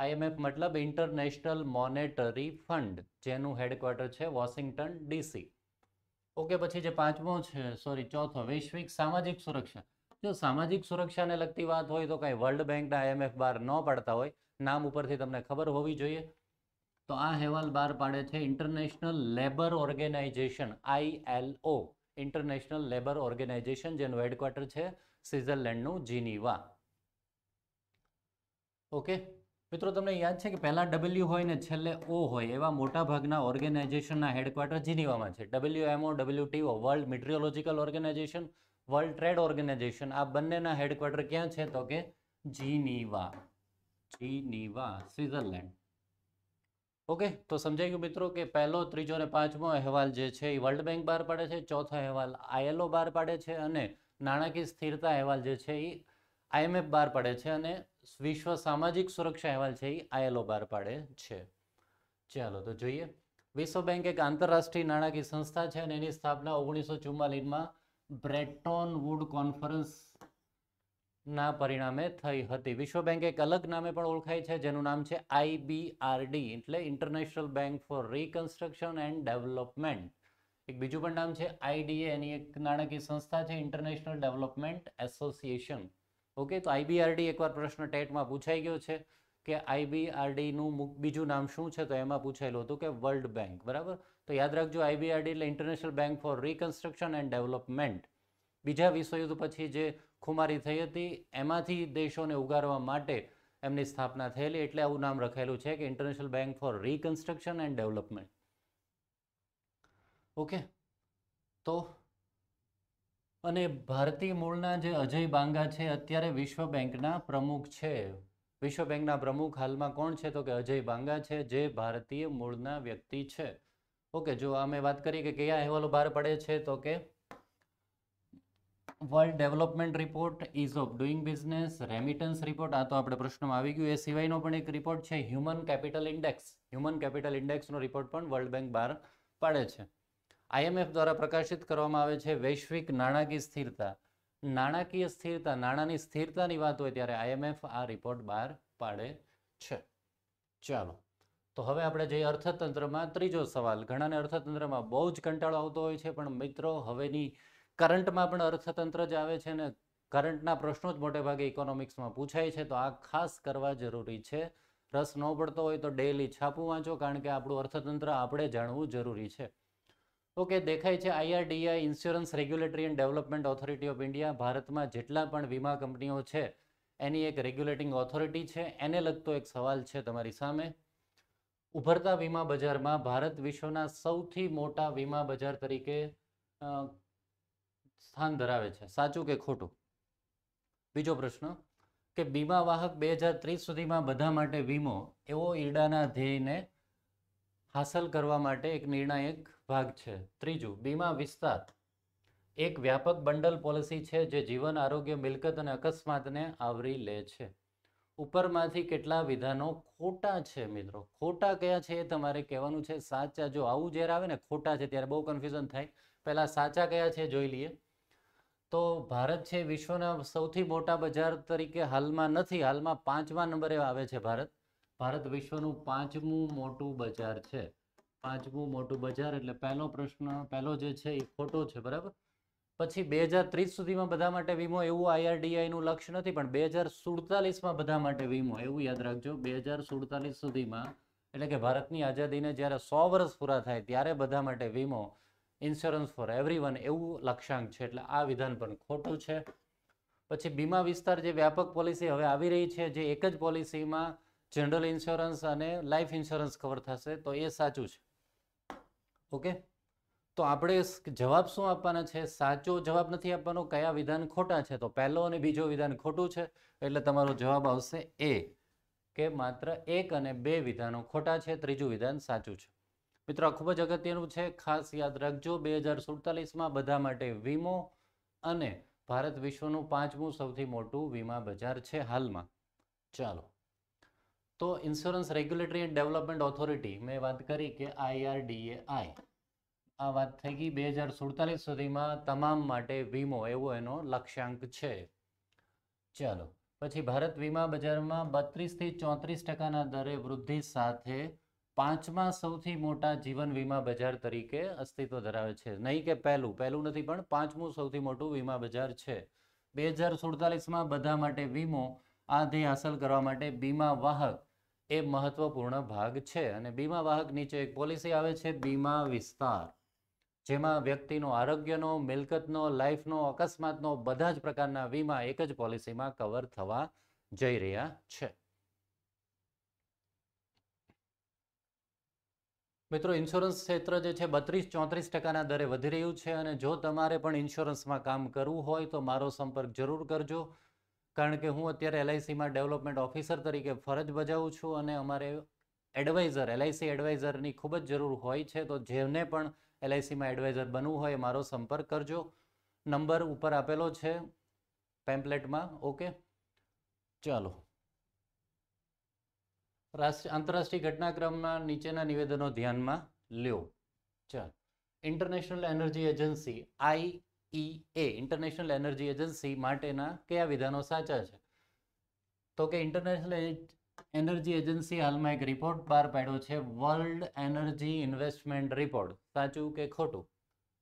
આઈએમએફ મતલબ ઇન્ટરનેશનલ મોનેટરી ફંડ જેનું હેડક્વાર્ટર છે વોશિંગ્ટન ડીસી ઓકે પછી જે પાંચમો છે સોરી ચોથો વૈશ્વિક સામાજિક સુરક્ષા જો સામાજિક સુરક્ષાને લગતી વાત હોય તો કાંઈ વર્લ્ડ બેંકના આઈએમએફ બહાર ન પાડતા હોય નામ ઉપરથી તમને ખબર હોવી જોઈએ તો આ અહેવાલ બહાર પાડે છે international labour organization ILO international labour organization જેનું હેડક્વાર્ટર છે સ્વિટરલેન્ડનું જીનીવા ઓકે મિત્રો તમને યાદ છે કે પહેલાં ડબલ્યુ હોય ને છેલ્લે ઓ હોય એવા મોટાભાગના ઓર્ગેનાઇઝેશનના હેડક્વાર્ટર જીનીવામાં છે W MO W TO world meteorological organization world trade organization આ બંનેના હેડક્વાર્ટર ક્યાં છે તો કે જીનીવા જીનીવા સ્વિટરલેન્ડ ઓકે તો સમજાઈ ગયું મિત્રો કે પહેલો ત્રીજો અને પાંચમો અહેવાલ જે છે એ વર્લ્ડ બેંક બહાર પાડે છે ચોથો અહેવાલ આઈએલઓ બહાર પાડે છે અને નાણાકીય સ્થિરતા અહેવાલ જે છે એ આઈએમએફ બહાર પાડે છે અને વિશ્વ સામાજિક સુરક્ષા અહેવાલ છે એ આઈએલઓ બહાર પાડે છે ચાલો તો જોઈએ વિશ્વ બેંક એક આંતરરાષ્ટ્રીય નાણાકીય સંસ્થા છે અને એની સ્થાપના ઓગણીસો ચુમ્માલીસમાં બ્રેટોન વુડ કોન્ફરન્સના પરિણામે થઈ હતી વિશ્વ બેંક એક અલગ નામે પણ ઓળખાય છે જેનું નામ છે આઈબીઆરડી એટલે international bank for reconstruction and development એક બીજું પણ નામ છે આઈડીએ એની એક નાણાકીય સંસ્થા છે ઇન્ટરનેશનલ ડેવલપમેન્ટ એસોસિએશન ઓકે તો આઈબીઆરડી એકવાર પ્રશ્ન ટેટમાં પૂછાઈ ગયો છે કે આઈબીઆરડીનું બીજું નામ શું છે તો એમાં પૂછાયેલું હતું કે વર્લ્ડ બેંક બરાબર તો યાદ રાખજો આઈબીઆરડી એટલે international bank for reconstruction and development બીજા વિશ્વયુદ્ધ પછી જે ખુમારી થઈ હતી એમાંથી દેશોને ઉગારવા માટે એમની સ્થાપના થયેલી એટલે આવું નામ રખાયેલું છે કે international bank for reconstruction and development okay તો અને ભારતીય મૂળના જે અજય બાંગા છે અત્યારે વિશ્વ બેંકના પ્રમુખ છે વિશ્વ બેંકના પ્રમુખ હાલમાં કોણ છે તો કે અજય બાંગા છે જે ભારતીય મૂળના વ્યક્તિ છે ઓકે જો અમે વાત કરી કે કયા અહેવાલો બહાર પડે છે તો કે world development report ease of doing business remittance report આ તો આપણે પ્રશ્નમાં આવી ગયું એ સિવાયનો પણ એક રિપોર્ટ છે human capital index human capital ઇન્ડેક્સનો રિપોર્ટ પણ વર્લ્ડ બેંક બહાર પાડે છે આઈએમએફ દ્વારા પ્રકાશિત કરવામાં આવે છે વૈશ્વિક નાણાકીય સ્થિરતા નાણાકીય સ્થિરતા નાણાંની સ્થિરતાની વાત હોય ત્યારે આઈએમએફ આ રિપોર્ટ બહાર પાડે છે ચાલો તો હવે આપણે જઈએ અર્થતંત્રમાં ત્રીજો સવાલ ઘણાને અર્થતંત્રમાં બહુ જ કંટાળો આવતો હોય છે પણ મિત્રો હવેની કરંટમાં પણ અર્થતંત્ર જ આવે છે ને કરંટના પ્રશ્નો જ મોટે ભાગે ઇકોનોમિક્સમાં પૂછાય છે તો આ ખાસ કરવા જરૂરી છે રસ ન પડતો હોય તો ડેઈલી છાપું વાંચો કારણ કે આપણું અર્થતંત્ર આપણે જાણવું જરૂરી છે ઓકે દેખાય છે IRDAI insurance regulatory and development authority of India ભારતમાં જેટલા પણ વીમા કંપનીઓ છે એની એક રેગ્યુલેટિંગ ઓથોરિટી છે એને લગતો એક સવાલ છે તમારી સામે ઉભરતા વીમા બજારમાં ભારત વિશ્વના સૌથી મોટા વીમા બજાર તરીકે સ્થાન ધરાવે છે સાચું કે ખોટું બીજો પ્રશ્ન કે બીમા વાહક બે હજાર ત્રીસ સુધીમાં બધા માટે વીમો એવો ઈરડાના ધ્યેયને હાંસલ કરવા માટે એક નિર્ણાયક ભાગ છે ત્રીજું બીમા વિસ્તાર એક વ્યાપક બંડલ પોલિસી છે જે જીવન આરોગ્ય મિલકત અને અકસ્માતને આવરી લે છે ઉપરમાંથી કેટલા વિધાનો ખોટા છે મિત્રો ખોટા કયા છે એ તમારે કહેવાનું છે સાચા જો આવું જ્યારે આવે ને ખોટા છે ત્યારે બહુ કન્ફ્યુઝન થાય પહેલાં સાચા કયા છે જોઈ લઈએ તો ભારત છે વિશ્વના સૌથી મોટા બજાર તરીકે હાલમાં નથી હાલમાં પાંચમા નંબરે આવે છે ભારત ભારત વિશ્વનું પાંચમું મોટું બજાર છે પાંચમું મોટું બજાર એટલે પહેલો પ્રશ્ન પહેલો જે છે એ ખોટો છે બરાબર પછી બે હજાર ત્રીસ સુધીમાં બધા માટે વીમો એવું આઈઆરડીઆઈ નું લક્ષ્ય નથી પણ બે હજાર સુડતાલીસમાં બધા માટે વીમો એવું યાદ રાખજો બે હજાર સુડતાલીસ સુધીમાં એટલે કે ભારતની આઝાદીને જ્યારે સો વર્ષ પૂરા થાય ત્યારે બધા માટે વીમો ઇન્સ્યોરન્સ ફોર એવરીવન એવું લક્ષ્યાંક છે એટલે આ વિધાન પણ ખોટું છે પછી બીમા વિસ્તાર જે વ્યાપક પોલિસી હવે આવી રહી છે જે એક જ પોલિસીમાં જનરલ ઇન્સ્યોરન્સ અને લાઈફ ઇન્સ્યોરન્સ કવર થશે તો એ સાચું છે ઓકે તો આપણે જવાબ શું આપવાના છે સાચો જવાબ નથી આપવાનો કયા વિધાન ખોટા છે તો પહેલો અને બીજો વિધાન ખોટું છે એટલે તમારો જવાબ આવશે એ કે માત્ર એક અને બે વિધાનો ખોટા છે ત્રીજું વિધાન સાચું છે મિત્રો ખૂબ જ અગત્યનું છે ખાસ યાદ રાખજો બે હજાર સુડતાલીસમાં બધા માટે વીમો અને ભારત વિશ્વનું પાંચમું સૌથી મોટું વીમા બજાર છે હાલમાં ચાલો તો insurance regulatory and development authority મેં વાત કરી કે આઈઆરડીએઆઈ આ વાત થઈ ગઈ બે હજાર સુડતાલીસ સુધીમાં તમામ માટે વીમો એવો એનો લક્ષ્યાંક છે ચાલો પછી ભારત વીમા બજારમાં બત્રીસથી ચોત્રીસ ટકાના દરે વૃદ્ધિ સાથે પાંચમા સૌથી મોટા જીવન વીમા બજાર તરીકે અસ્તિત્વ ધરાવે છે નહીં કે પહેલું પહેલું નથી પણ પાંચમું સૌથી મોટું વીમા બજાર છે બે હજાર સુડતાલીસમાં બધા માટે વીમો આ ધ્યેય હાંસલ કરવા માટે બીમા વાહક એ મહત્વપૂર્ણ ભાગ છે અને બીમા વાહક નીચે એક પોલિસી આવે છે બીમા વિસ્તાર જેમાં વ્યક્તિનો આરોગ્યનો મિલકતનો લાઈફનો અકસ્માતનો બધા જ પ્રકારના વીમા એક જ પોલિસીમાં કવર થવા જઈ રહ્યા છે મિત્રો ઇન્સ્યોરન્સ ક્ષેત્ર જે છે બત્રીસ ચોત્રીસ ટકાના દરે વધી રહ્યું છે અને જો તમારે પણ ઇન્સ્યોરન્સમાં કામ કરવું હોય તો મારો સંપર્ક જરૂર કરજો કારણ કે હું અત્યારે એલઆઈસીમાં ડેવલપમેન્ટ ઓફિસર તરીકે ફરજ બજાવું છું અને અમારે એડવાઇઝર એલઆઈસી એડવાઇઝરની ખૂબ જ જરૂર હોય છે તો જેને પણ એલઆઈસીમાં એડવાઇઝર બનવું હોય મારો સંપર્ક કરજો નંબર ઉપર આપેલો છે પેમ્પલેટમાં ઓકે ચાલો રાષ્ટ્ર આંતરરાષ્ટ્રીય ઘટનાક્રમના નીચેના નિવેદનો ધ્યાનમાં લ્યો ચાલો international energy agency IEA international energy agency માટેના કયા વિધાનો સાચા છે તો કે ઇન્ટરનેશનલ એનર્જી એજન્સી હાલમાં એક રિપોર્ટ બહાર પાડ્યો છે વર્લ્ડ એનર્જી ઇન્વેસ્ટમેન્ટ રિપોર્ટ સાચું કે ખોટું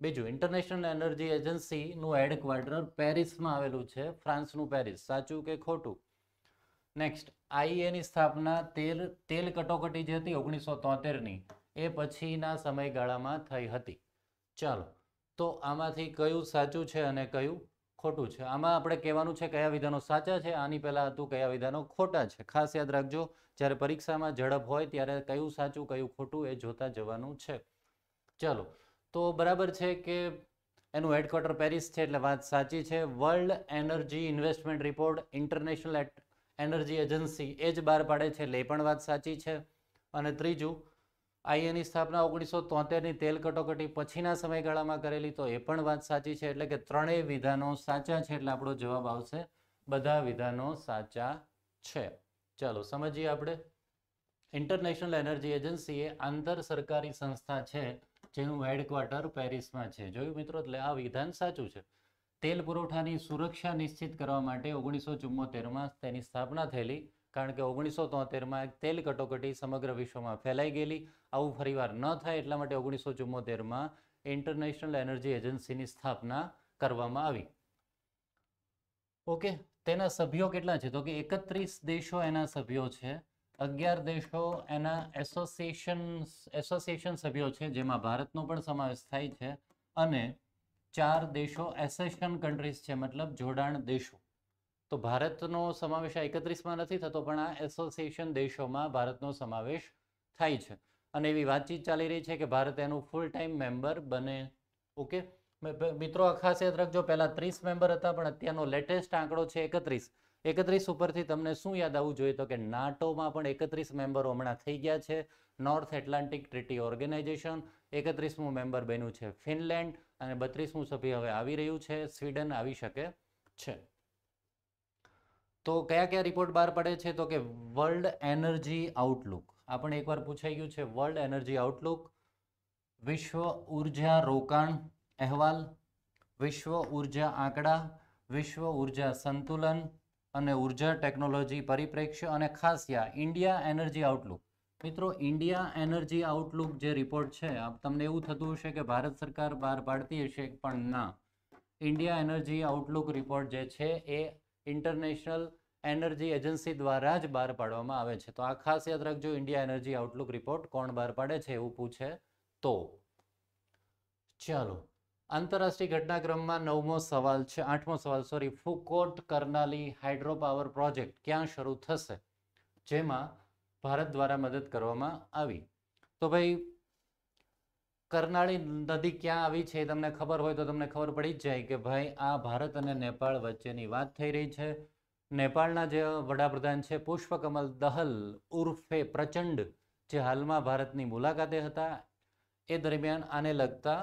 બીજું ઇન્ટરનેશનલ એનર્જી એજન્સીનું હેડક્વાર્ટર પેરિસમાં આવેલું છે ફ્રાન્સનું પેરિસ સાચું કે ખોટું નેક્સ્ટ આઈએની સ્થાપના તેલ તેલ કટોકટી જે હતી ઓગણીસો તોતેરની એ પછીના સમયગાળામાં થઈ હતી ચાલો તો આમાંથી કયું સાચું છે અને કયું ખોટું છે આમાં આપણે કહેવાનું છે કયા વિધાનો સાચા છે આની પહેલાં હતું કયા વિધાનો ખોટા છે ખાસ યાદ રાખજો જ્યારે પરીક્ષામાં ઝડપ હોય ત્યારે કયું સાચું કયું ખોટું એ જોતા જવાનું છે ચલો તો બરાબર છે કે એનું હેડક્વાર્ટર પેરિસ છે એટલે વાત સાચી છે world energy investment report international energy agency એ જ બહાર પાડે છે એટલે એ પણ વાત સાચી છે અને ત્રીજું આઈએની સ્થાપના ઓગણીસો તોતેરની તેલ કટોકટી પછીના સમયગાળામાં કરેલી તો એ પણ વાત સાચી છે એટલે કે ત્રણેય વિધાનો સાચા છે એટલે આપણો જવાબ આવશે બધા વિધાનો સાચા છે ચાલો સમજીએ આપણે ઇન્ટરનેશનલ એનર્જી એજન્સી એ આંતર સરકારી સંસ્થા છે જેનું હેડક્વાર્ટર પેરિસમાં છે જોયું મિત્રો એટલે આ વિધાન સાચું છે તેલ પુરવઠાની સુરક્ષા નિશ્ચિત કરવા માટે ઓગણીસો ચુમ્મોતેરમાં તેની સ્થાપના થયેલી કારણ કે ઓગણીસો તોતેરમાં તેલ કટોકટી સમગ્ર વિશ્વમાં ફેલાઈ ગયેલી આવું ફરીવાર ન થાય એટલા માટે ઓગણીસો ચુમ્મોતેરમાં ઇન્ટરનેશનલ એનર્જી એજન્સીની સ્થાપના કરવામાં આવી ઓકે તેના સભ્યો કેટલા છે તો કે એકત્રીસ દેશો એના સભ્યો છે અગિયાર દેશો એના એસોસિએશન એસોસિએશન સભ્યો છે જેમાં ભારતનો પણ સમાવેશ થાય છે અને ચાર દેશો એસેશન કન્ટ્રીઝ છે મતલબ જોડાણ દેશો તો ભારતનો સમાવેશ આ એકત્રીસમાં નથી થતો પણ આ એસોસિએશન દેશોમાં ભારતનો સમાવેશ થાય છે અને એવી વાતચીત ચાલી રહી છે કે ભારત એનું ફૂલ ટાઈમ મેમ્બર બને ઓકે મિત્રો આ ખાસ યાદ રાખજો પહેલાં ત્રીસ મેમ્બર હતા પણ અત્યારનો લેટેસ્ટ આંકડો છે એકત્રીસ એકત્રીસ ઉપરથી તમને શું યાદ આવવું જોઈએ તો કે નાટોમાં પણ એકત્રીસ મેમ્બરો હમણાં થઈ ગયા છે નોર્થ એટલાન્ટિક ટ્રીટી ઓર્ગેનાઇઝેશન એકત્રીસમું મેમ્બર બન્યું છે ફિનલેન્ડ અને બત્રીસમું સભ્ય હવે આવી રહ્યું છે સ્વીડન આવી શકે છે તો કયા કયા રિપોર્ટ બહાર પડે છે તો કે વર્લ્ડ એનર્જી આઉટલુક આપણે એકવાર પૂછાઈ ગયું છે વર્લ્ડ એનર્જી આઉટલુક વિશ્વ ઉર્જા રોકાણ અહેવાલ વિશ્વ ઉર્જા આંકડા વિશ્વ ઉર્જા સંતુલન અને ઉર્જા ટેકનોલોજી પરિપ્રેક્ષ્ય અને ખાસ યા ઇન્ડિયા એનર્જી આઉટલુક મિત્રો ઇન્ડિયા એનર્જી આઉટલુક જે રિપોર્ટ છે તમને એવું થતું હશે કે ભારત સરકાર બહાર પાડતી હશે પણ ના ઇન્ડિયા એનર્જી આઉટલુક રિપોર્ટ જે છે એ ઇન્ટરનેશનલ એનર્જી એજન્સી દ્વારા જ બહાર પાડવામાં આવે છે તો આ ખાસ યાદ રાખજો ઇન્ડિયા એનર્જી આઉટલુક રિપોર્ટ કોણ બહાર પાડે છે એવું પૂછે તો ચાલો આંતરરાષ્ટ્રીય ઘટનાક્રમમાં નવમો સવાલ છે આઠમો સવાલ sorry Phukot Karnali hydro power project ક્યાં શરૂ થશે જેમાં ભારત દ્વારા મદદ કરવામાં આવી તો ભાઈ કરનાળી નદી ક્યાં આવી છે તમને ખબર હોય તો તમને ખબર પડી જ જાય કે ભાઈ આ ભારત અને નેપાળ વચ્ચેની વાત થઈ રહી છે નેપાળના જે વડાપ્રધાન છે પુષ્પકમલ દહલ ઉર્ફે પ્રચંડ જે હાલમાં ભારતની મુલાકાતે હતા એ દરમિયાન આને લગતા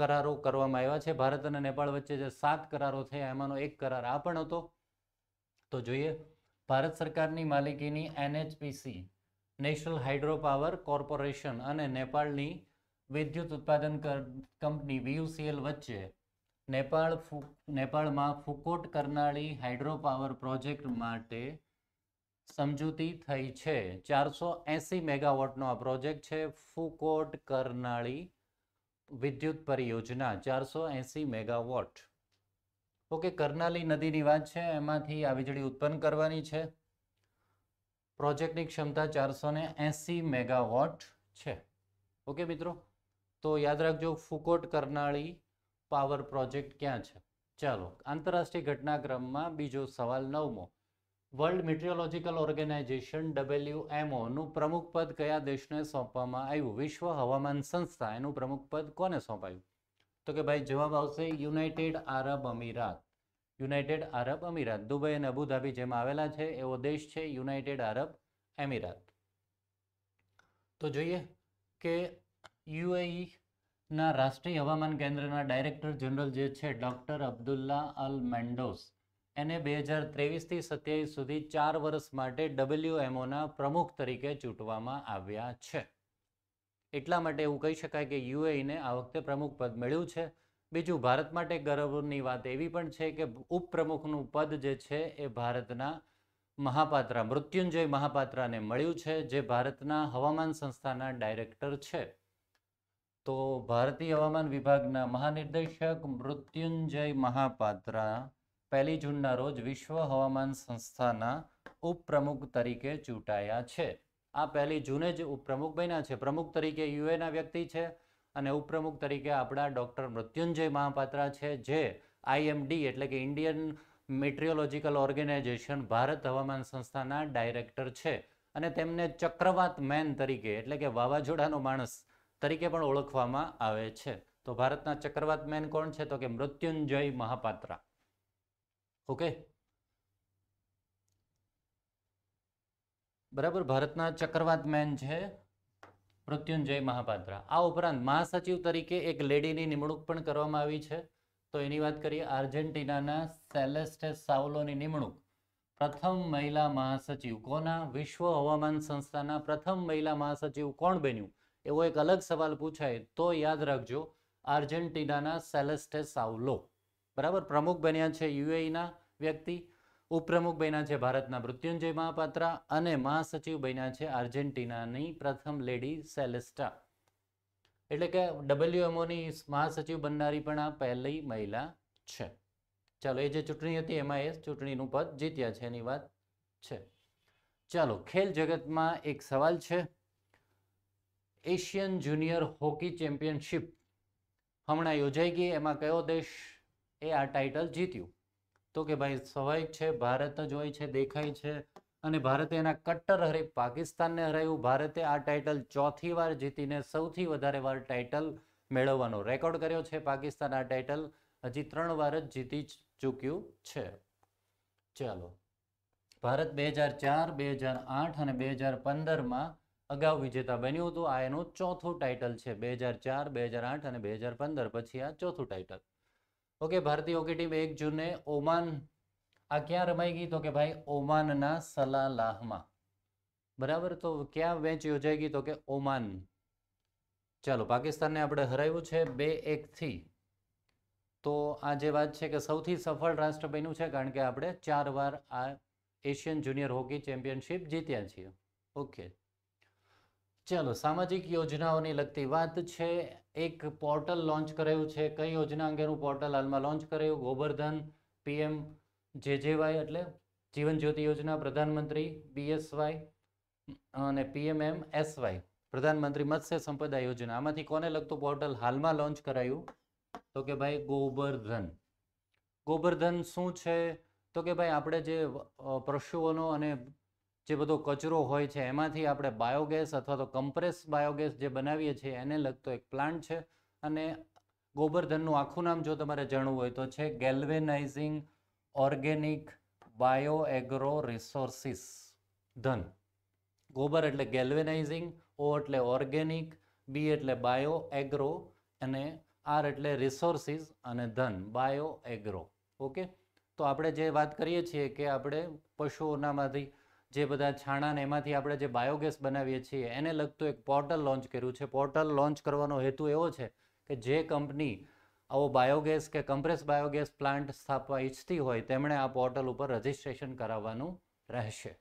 કરારો કરવામાં આવ્યા છે ભારત અને નેપાળ વચ્ચે જે સાત કરારો થયા એમાંનો એક કરાર આ પણ હતો તો જોઈએ ભારત સરકારની માલિકીની NHPC national hydro power corporation અને નેપાળની વિદ્યુત ઉત્પાદન કંપની વીયુસીએલ વચ્ચે નેપાળ નેપાળમાં ફુકોટ કરનાળી હાઇડ્રોપાવર પ્રોજેક્ટ માટે સમજૂતી થઈ છે ચારસો એંસી મેગાવોટનો આ પ્રોજેક્ટ છે ફુકોટ કરનાળી વિદ્યુત પરિયોજના ચારસો એંસી મેગાવોટ ઓકે કરનાલી નદીની વાત છે એમાંથી આ વીજળી ઉત્પન્ન કરવાની છે પ્રોજેક્ટની ક્ષમતા ચારસો ને એંસી મેગાવોટ છે ઓકે મિત્રો તો યાદ રાખજો ફૂકોટ કરનાળી પાવર પ્રોજેક્ટ ક્યાં છે ચાલો આંતરરાષ્ટ્રીય ઘટનાક્રમમાં બીજો સવાલ નવમો વર્લ્ડ મિટ્રિયોલોજિકલ ઓર્ગેનાઇઝેશન ડબલ્યુએમઓનું પ્રમુખ પદ કયા દેશને સોંપવામાં આવ્યું વિશ્વ હવામાન સંસ્થા એનું પ્રમુખ પદ કોને સોંપાયું તો કે ભાઈ જવાબ આવશે United Arab Emirates United Arab Emirates Dubai અને અબુધાબી જેમાં આવેલા છે એવો દેશ છે યુનાઇટેડ આરબ અમીરાત તો જોઈએ કે યુએઈના રાષ્ટ્રીય હવામાન કેન્દ્રના ડાયરેક્ટર જનરલ જે છે ડૉક્ટર અબ્દુલ્લા અલ મેન્ડોસ એને બે હજાર ત્રેવીસથી સત્યાવીસ સુધી ચાર વર્ષ માટે ડબલ્યુએમઓના પ્રમુખ તરીકે ચૂંટવામાં આવ્યા છે એટલા માટે એવું કહી શકાય કે યુએઈને આ વખતે પ્રમુખ પદ મળ્યું છે બીજું ભારત માટે ગર્વની વાત એવી પણ છે કે ઉપપ્રમુખનું પદ જે છે એ ભારતના મહાપાત્રા મૃત્યુંજય મહાપાત્રાને મળ્યું છે જે ભારતના હવામાન સંસ્થાના ડાયરેક્ટર છે તો ભારતીય હવામાન વિભાગના મહાનિર્દેશક મૃત્યુંજય મહાપાત્રા પહેલી જૂનના રોજ વિશ્વ હવામાન સંસ્થાના ઉપપ્રમુખ તરીકે ચૂંટાયા છે આ પહેલી જૂને જ ઉપપ્રમુખ બન્યા છે પ્રમુખ તરીકે યુએના વ્યક્તિ છે અને ઉપપ્રમુખ તરીકે આપણા ડૉક્ટર મૃત્યુંજય મહાપાત્રા છે જે આઈએમડી એટલે કે ઇન્ડિયન મેટ્રિયોલોજિકલ ઓર્ગેનાઇઝેશન ભારત હવામાન સંસ્થાના ડાયરેક્ટર છે અને તેમને ચક્રવાત મેન તરીકે એટલે કે વાવાઝોડાનો માણસ તરીકે પણ ઓળખવામાં આવે છે તો ભારતના ચક્રવાત મેન કોણ છે તો કે મૃત્યુંજય મહાપાત્રા ઓકે બરાબર ભારતના ચક્રવાત મેન છે મૃત્યુંજય મહાપાત્રા આ ઉપરાંત મહાસચિવ તરીકે એક લેડીની નિમણૂક પણ કરવામાં આવી છે તો એની વાત કરીએ આર્જેન્ટિનાના સેલેસ્ટે સાવલોની નિમણૂક પ્રથમ મહિલા મહાસચિવ કોના વિશ્વ હવામાન સંસ્થાના પ્રથમ મહિલા મહાસચિવ કોણ બન્યું એવો એક અલગ સવાલ પૂછાય તો યાદ રાખજો આર્જેન્ટિનાના સેલેસ્ટે સાવલો બરાબર પ્રમુખ બન્યા છે યુએઈના વ્યક્તિ ઉપપ્રમુખ બન્યા છે ભારતના મૃત્યુંજય મહાપાત્રા અને મહાસચિવ બન્યા છે આર્જેન્ટિનાની પ્રથમ લેડી સેલેસ્ટા એટલે કે ડબલ્યુએમઓની મહાસચિવ બનનારી પણ આ પહેલી મહિલા છે ચાલો એ જે ચૂંટણી હતી એમાં એ ચૂંટણીનું પદ જીત્યા છે એની વાત છે ચાલો ખેલ જગતમાં એક સવાલ છે એશિયન જુનિયર હોકી ચેમ્પિયનશિપ હમણાં યોજાઈ ગઈ એમાં કયો દેશ એ આ ટાઇટલ જીત્યું તો કે ભાઈ સ્વાભાવિક છે ભારત જ હોય છે દેખાય છે અને ભારતે એના કટ્ટર હરીફ પાકિસ્તાનને હરાયું ભારતે આ ટાઇટલ ચોથી વાર જીતીને સૌથી વધારે વાર ટાઇટલ મેળવવાનો રેકોર્ડ કર્યો છે પાકિસ્તાન આ ટાઇટલ હજી ત્રણ વાર જ જીતી ચૂક્યું છે ચાલો ભારત બે હજાર ચાર બે હજાર આઠ અને બે હજાર પંદરમાં અગાઉ વિજેતા બન્યું હતું આ એનું ચોથું ટાઇટલ છે બે હજાર ચાર બે હજાર આઠ અને બે હજાર પંદર પછી આ ચોથું ટાઇટલ ઓકે ભારતીય હોકી ટીમ એક જૂને ઓમાન આ ક્યાં રમાઈ ગઈ તો કે ભાઈ ઓમાનના સલાલાહમાં બરાબર તો ક્યાં મેચ યોજાઈ ગઈ તો કે ઓમાન ચાલો પાકિસ્તાનને આપણે હરાવ્યું છે બે એકથી તો આ જે વાત છે કે સૌથી સફળ રાષ્ટ્ર બન્યું છે કારણ કે આપણે ચાર વાર આ એશિયન જુનિયર હોકી ચેમ્પિયનશિપ જીત્યા છીએ ઓકે ચલો સામાજિક યોજનાઓની લગતી વાત છે એક પોર્ટલ લોન્ચ કરાયું છે કઈ યોજના અંગેનું પોર્ટલ હાલમાં લોન્ચ કરાયું ગોબરધન પીએમ જેજેવાય એટલે જીવન જ્યોતિ યોજના પ્રધાનમંત્રી બીએસવાય અને પીએમએમ એસવાય પ્રધાનમંત્રી મત્સ્ય સંપદા યોજના આમાંથી કોને લગતું પોર્ટલ હાલમાં લોન્ચ કરાયું તો કે ભાઈ ગોબરધન ગોબરધન શું છે તો કે ભાઈ આપણે જે પશુઓનો અને જે બધો કચરો હોય છે એમાંથી આપણે બાયોગેસ અથવા તો કમ્પ્રેસ બાયોગેસ જે બનાવીએ છીએ એને લગતો એક પ્લાન્ટ છે અને ગોબરધનનું આખું નામ જો તમારે જાણવું હોય તો છે galvanizing organic bio agro resources Dhan Gobar એટલે ગેલ્વેનાઇઝિંગ ઓ એટલે ઓર્ગેનિક બી એટલે બાયો એગ્રો અને આર એટલે રિસોર્સિસ અને ધન બાયો એગ્રો ઓકે તો આપણે જે વાત કરીએ છીએ કે આપણે પશુઓનામાંથી જે બધા છાણાને એમાંથી આપણે જે બાયોગેસ બનાવીએ છીએ એને લગતું એક પોર્ટલ લોન્ચ કર્યું છે પોર્ટલ લોન્ચ કરવાનો હેતુ એવો છે કે જે કંપની આવો બાયોગેસ કે કમ્પ્રેસ બાયોગેસ પ્લાન્ટ સ્થાપવા ઈચ્છતી હોય તેમણે આ પોર્ટલ ઉપર રજીસ્ટ્રેશન કરાવવાનું રહેશે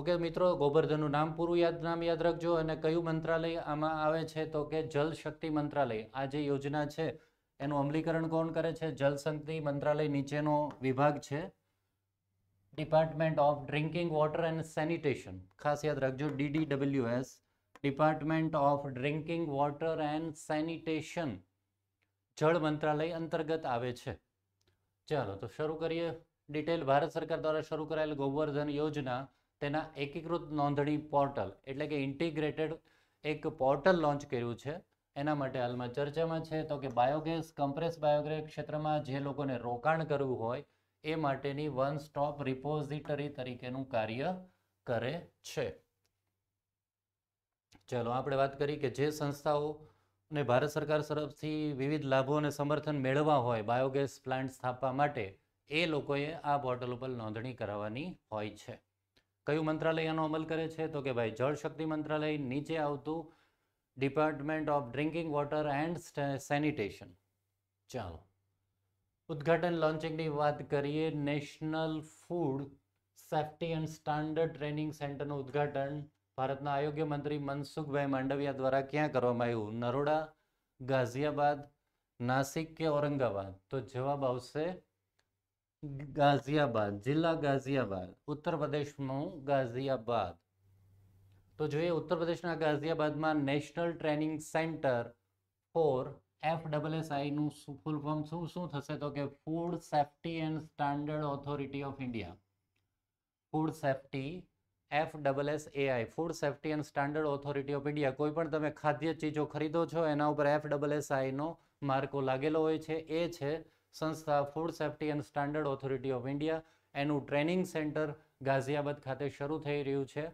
ઓકે મિત્રો ગોબર્ધનનું નામ પૂરું યાદ નામ યાદ રાખજો અને કયું મંત્રાલય આમાં આવે છે તો કે જલ શક્તિ મંત્રાલય આ જે યોજના છે એનું અમલીકરણ કોણ કરે છે જલશક્તિ મંત્રાલય નીચેનો વિભાગ છે department of drinking water and sanitation ખાસ યાદ રાખજો DDWS department of drinking water and sanitation જળ મંત્રાલય અંતર્ગત આવે છે ચાલો તો શરૂ કરીએ ડિટેલ ભારત સરકાર દ્વારા શરૂ કરાયેલ ગોવર્ધન યોજના તેના એકીકૃત નોંધણી પોર્ટલ એટલે કે ઇન્ટિગ્રેટેડ એક પોર્ટલ લોન્ચ કર્યું છે એના માટે હાલમાં ચર્ચામાં છે તો કે બાયોગેસ કમ્પ્રેસ બાયોગેસ ક્ષેત્રમાં જે લોકોને રોકાણ કરવું હોય એ માટેની વન સ્ટોપ રિપોઝિટરી તરીકેનું કાર્ય કરે છે ચલો આપણે વાત કરી કે જે સંસ્થાઓ ને ભારત સરકાર તરફથી વિવિધ લાભો અને સમર્થન મેળવવા હોય બાયોગેસ પ્લાન્ટ સ્થાપવા માટે એ લોકોએ આ પોર્ટલ ઉપર નોંધણી કરાવવાની હોય છે કયું મંત્રાલય આનો અમલ કરે છે તો કે ભાઈ જળશક્તિ મંત્રાલય નીચે આવતું department of drinking water and sanitation ચાલો ઉદ્ઘાટન લોન્ચિંગની વાત કરીએ national food safety and standard training સેન્ટરનું ઉદ્ઘાટન ભારતના આરોગ્ય મંત્રી મનસુખભાઈ માંડવિયા દ્વારા ક્યાં કરવામાં આવ્યું નરોડા ગાઝિયાબાદ નાસિક કે ઔરંગાબાદ તો જવાબ આવશે ગાઝિયાબાદ જિલ્લા ગાઝિયાબાદ ઉત્તર પ્રદેશનું ગાઝિયાબાદ તો જોઈએ ઉત્તર પ્રદેશના ગાઝિયાબાદમાં national training centre for F નું ફૂલ ફોર્મ શું શું થશે તો કે food safety and standard authority of India food safety F double S AI food safety and standard authority of India કોઈ પણ તમે ખાદ્ય ચીજો ખરીદો છો એના ઉપર એફ ડબલ એસ આઈનો માર્કો લાગેલો હોય છે એ છે સંસ્થા food safety and standard authority of India એનું ટ્રેનિંગ સેન્ટર ગાઝિયાબાદ ખાતે શરૂ થઈ રહ્યું છે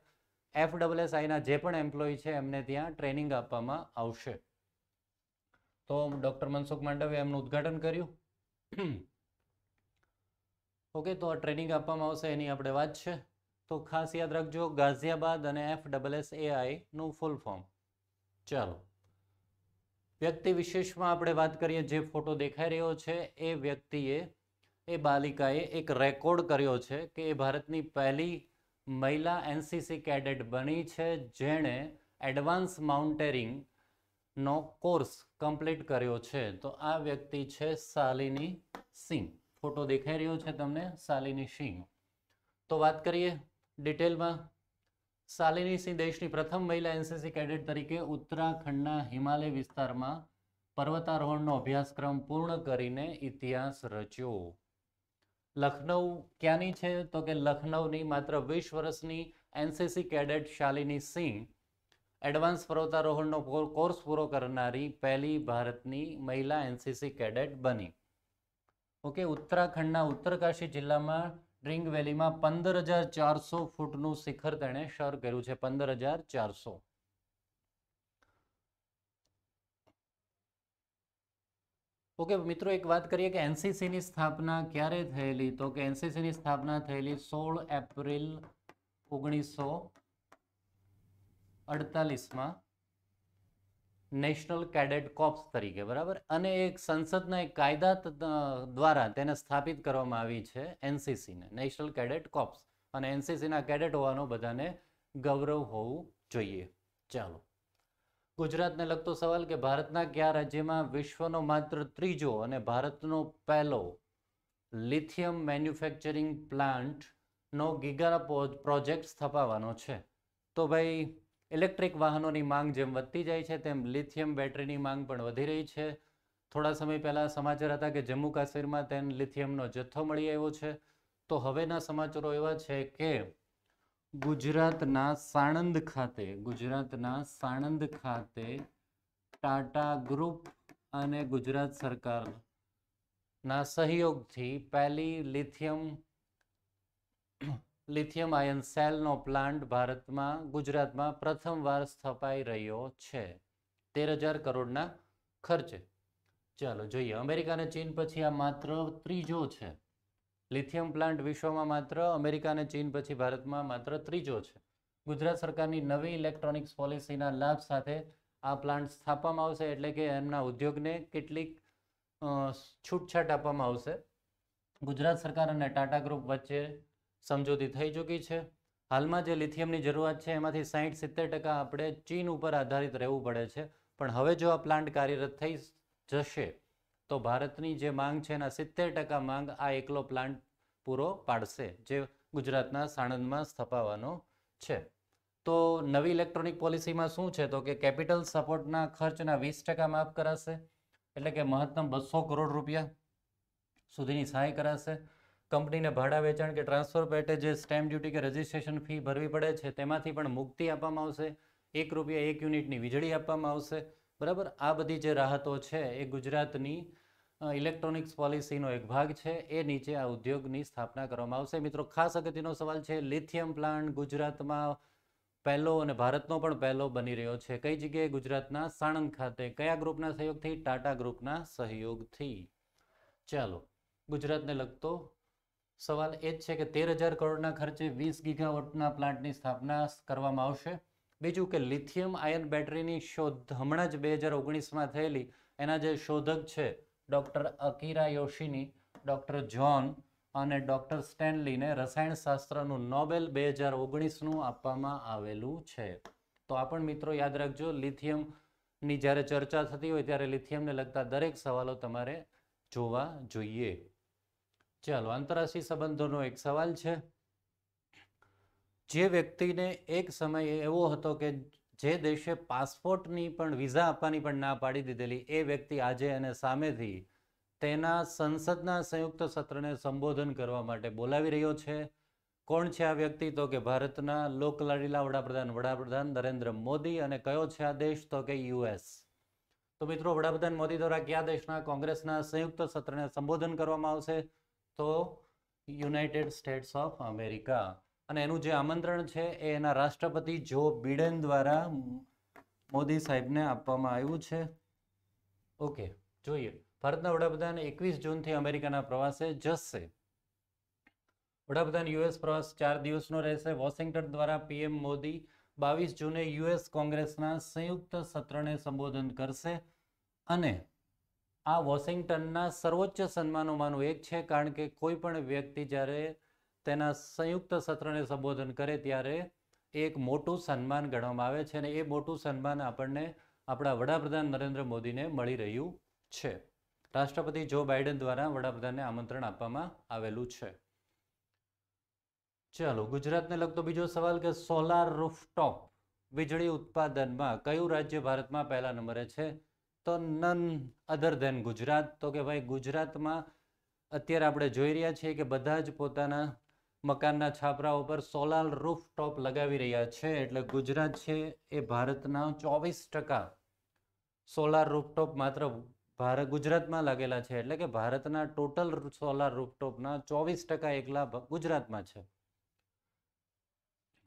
એફ ડબલ એસ આઈના જે પણ એમ્પ્લોય છે એમને ત્યાં ટ્રેનિંગ આપવામાં આવશે તો ડૉક્ટર મનસુખ માંડવે એમનું ઉદ્ઘાટન કર્યું ઓકે તો આ ટ્રેનિંગ આપવામાં આવશે એની આપણે વાત છે તો ખાસ યાદ રાખજો ગાઝિયાબાદ અને એફ ડબલ એસ એઆઈનું ફૂલ ફોર્મ ચાલો વ્યક્તિ વિશેષમાં આપણે વાત કરીએ જે ફોટો દેખાઈ રહ્યો છે એ વ્યક્તિએ એ બાલિકાએ એક રેકોર્ડ કર્યો છે કે એ ભારતની પહેલી મહિલા એનસીસી કેડેટ બની છે જેણે એડવાન્સ માઉન્ટેરિંગ નો કોર્સ કમ્પ્લીટ કર્યો છે તો આ વ્યક્તિ છે શાલિની સિંહ ફોટો દેખાઈ રહ્યો છે તમને શાલિની સિંહ તો વાત કરીએ ડિટેલમાં શાલિની સિંહ દેશની પ્રથમ મહિલા એનસીસી કેડેટ તરીકે ઉત્તરાખંડના હિમાલય વિસ્તારમાં પર્વતારોહણનો અભ્યાસક્રમ પૂર્ણ કરીને ઇતિહાસ રચ્યો લખનઉ ક્યાંની છે તો કે લખનઉની માત્ર વીસ વર્ષની એનસીસી કેડેટ શાલિની સિંહ એડવાન્સ પર્વતારોહણનો કોર્સ પૂરો કરનારી પહેલી ભારતની મહિલા એનસીસી કેડેટ બની ઓકે ઉત્તરાખંડના ઉત્તરકાશી જિલ્લામાં ડ્રિંગ વેલીમાં પંદર હજાર ચારસો ફૂટનું શિખર તેણે શર કર્યું છે પંદર હજાર ચારસો ઓકે મિત્રો એક વાત કરીએ કે એનસીસીની સ્થાપના ક્યારે થયેલી તો કે એનસીસીની સ્થાપના થયેલી સોળ એપ્રિલ ઓગણીસો અડતાલીસમાં નેશનલ કેડેટ કોપ્સ તરીકે બરાબર અને એક સંસદના એક કાયદા દ્વારા તેને સ્થાપિત કરવામાં આવી છે એનસીસીને નેશનલ કેડેટ કોપ્સ અને એનસીસીના કેડેટ હોવાનો બધાને ગૌરવ હોવું જોઈએ ચાલો ગુજરાતને લગતો સવાલ કે ભારતના કયા રાજ્યમાં વિશ્વનો માત્ર ત્રીજો અને ભારતનો પહેલો લિથિયમ મેન્યુફેક્ચરિંગ પ્લાન્ટનો ગીગા પ્રોજેક્ટ સ્થપાવવાનો છે તો ભાઈ ઇલેક્ટ્રિક વાહનોની માંગ જેમ વધતી જાય છે તેમ લિથિયમ બેટરીની માંગ પણ વધી રહી છે થોડા સમય પહેલાં સમાચાર હતા કે જમ્મુ કાશ્મીરમાં તેને લિથિયમનો જથ્થો મળી આવ્યો છે તો હવેના સમાચારો એવા છે કે ગુજરાતના સાણંદ ખાતે ગુજરાતના સાણંદ ખાતે ટાટા ગ્રુપ અને ગુજરાત સરકારના સહયોગથી પહેલી લિથિયમ લિથિયમ આયન સેલનો પ્લાન્ટ ભારતમાં ગુજરાતમાં પ્રથમવાર સ્થપાઈ રહ્યો છે તેર હજાર કરોડના ખર્ચે ચાલો જોઈએ અમેરિકા અને ચીન પછી આ માત્ર ત્રીજો છે લિથિયમ પ્લાન્ટ વિશ્વમાં માત્ર અમેરિકા અને ચીન પછી ભારતમાં માત્ર ત્રીજો છે ગુજરાત સરકારની નવી ઇલેક્ટ્રોનિક્સ પોલિસીના લાભ સાથે આ પ્લાન્ટ સ્થાપવામાં આવશે એટલે કે એમના ઉદ્યોગને કેટલીક છૂટછાટ આપવામાં આવશે ગુજરાત સરકાર અને ટાટા ગ્રુપ વચ્ચે સમજૂતી થઈ ચૂકી છે હાલમાં જે લિથિયમની જરૂરિયાત છે એમાંથી સાહીઠ સિત્તેર ટકા આપણે ચીન ઉપર આધારિત રહેવું પડે છે પણ હવે જો આ પ્લાન્ટ કાર્યરત થઈ જશે તો ભારતની જે માંગ છે એના સિત્તેર ટકા માંગ આ એકલો પ્લાન્ટ પૂરો પાડશે જે ગુજરાતના સાણંદમાં સ્થપાવાનો છે તો નવી ઇલેક્ટ્રોનિક પોલિસીમાં શું છે તો કે કેપિટલ સપોર્ટના ખર્ચના વીસ ટકા માફ કરાશે એટલે કે મહત્તમ બસો કરોડ રૂપિયા સુધીની સહાય કરાશે કંપનીને ભાડા વેચાણ કે ટ્રાન્સફર પેટે જે સ્ટેમ્પ ડ્યુટી કે રજિસ્ટ્રેશન ફી ભરવી પડે છે તેમાંથી પણ મુક્તિ આપવામાં આવશે એક રૂપિયા એક યુનિટની વીજળી આપવામાં આવશે બરાબર આ બધી જે રાહતો છે એ ગુજરાતની ઇલેક્ટ્રોનિક્સ પોલિસીનો એક ભાગ છે એ નીચે આ ઉદ્યોગની સ્થાપના કરવામાં આવશે મિત્રો ખાસ અગત્યનો સવાલ છે લિથિયમ પ્લાન્ટ ગુજરાતમાં પહેલો અને ભારતનો પણ પહેલો બની રહ્યો છે કઈ જગ્યાએ ગુજરાતના સાણંદ ખાતે કયા ગ્રુપના સહયોગથી ટાટા ગ્રુપના સહયોગથી ચાલો ગુજરાતને લગતો સવાલ એ જ છે કે તેર હજાર કરોડના ખર્ચે વીસ ગીગાવોટના પ્લાન્ટની સ્થાપના કરવામાં આવશે બીજું કે લિથિયમ આયન બેટરીની શોધ હમણાં જ બે હજાર ઓગણીસમાં થયેલી એના જે શોધક છે ડૉક્ટર અકીરા યોશીની ડૉક્ટર જ્હોન અને ડૉક્ટર સ્ટેનલીને રસાયણશાસ્ત્રનું નોબેલ બે હજાર ઓગણીસનું આપવામાં આવેલું છે તો આ પણ મિત્રો યાદ રાખજો લિથિયમની જ્યારે ચર્ચા થતી હોય ત્યારે લિથિયમને લગતા દરેક સવાલો તમારે જોવા જોઈએ ચાલો આંતરરાષ્ટ્રીય સંબંધોનો એક સવાલ છે જે વ્યક્તિને એક સમય એવો હતો કે જે દેશે પાસપોર્ટની પણ વિઝા આપવાની પણ ના પાડી દીધેલી એ વ્યક્તિ આજે અને સામેથી તેના સંસદના સંયુક્ત સત્રને સંબોધન કરવા માટે બોલાવી રહ્યો છે કોણ છે આ વ્યક્તિ તો કે ભારતના લોકલાડીલા વડાપ્રધાન વડાપ્રધાન નરેન્દ્ર મોદી અને કયો છે આ દેશ તો કે યુએસ તો મિત્રો વડાપ્રધાન મોદી દ્વારા કયા દેશના કોંગ્રેસના સંયુક્ત સત્રને સંબોધન કરવામાં આવશે તો યુનાઇટેડ સ્ટેટ્સ ઓફ અમેરિકા અને એનું જે આમંત્રણ છે એ એના રાષ્ટ્રપતિ જો બિડેન દ્વારા મોદી સાહેબને આપવામાં આવ્યું છે ઓકે જોઈએ ભારતના વડાપ્રધાન એકવીસ જૂનથી અમેરિકાના પ્રવાસે જશે વડાપ્રધાન યુએસ પ્રવાસ ચાર દિવસનો રહેશે વોશિંગ્ટન દ્વારા પીએમ મોદી બાવીસ જૂને યુએસ કોંગ્રેસના સંયુક્ત સત્રને સંબોધન કરશે અને આ વોશિંગ્ટનના સર્વોચ્ચ સન્માનોમાંનું એક છે કારણ કે કોઈ પણ વ્યક્તિ જ્યારે તેના સંયુક્ત સત્રને સંબોધન કરે ત્યારે એક મોટું સન્માન ગણવામાં આવે છે અને એ મોટું સન્માન આપણને આપણા વડાપ્રધાન નરેન્દ્ર મોદીને મળી રહ્યું છે રાષ્ટ્રપતિ જો બાઇડન દ્વારા વડાપ્રધાનને આમંત્રણ આપવામાં આવેલું છે ચાલો ગુજરાતને લગતો બીજો સવાલ કે સોલાર રૂફટોપ વીજળી ઉત્પાદનમાં કયું રાજ્ય ભારતમાં પહેલા નંબરે છે તો નન અધર ધેન ગુજરાત તો કે ભાઈ ગુજરાતમાં અત્યારે આપણે જોઈ રહ્યા છીએ કે બધા જ પોતાના મકાનના છાપરાઓ પર સોલાર રૂફ ટોપ લગાવી રહ્યા છે એટલે ગુજરાત છે એ ભારતના ચોવીસ ટકા સોલાર રૂફટોપ માત્ર ભારત ગુજરાતમાં લાગેલા છે એટલે કે ભારતના ટોટલ સોલાર રૂફટોપના ચોવીસ ટકા એકલા ગુજરાતમાં છે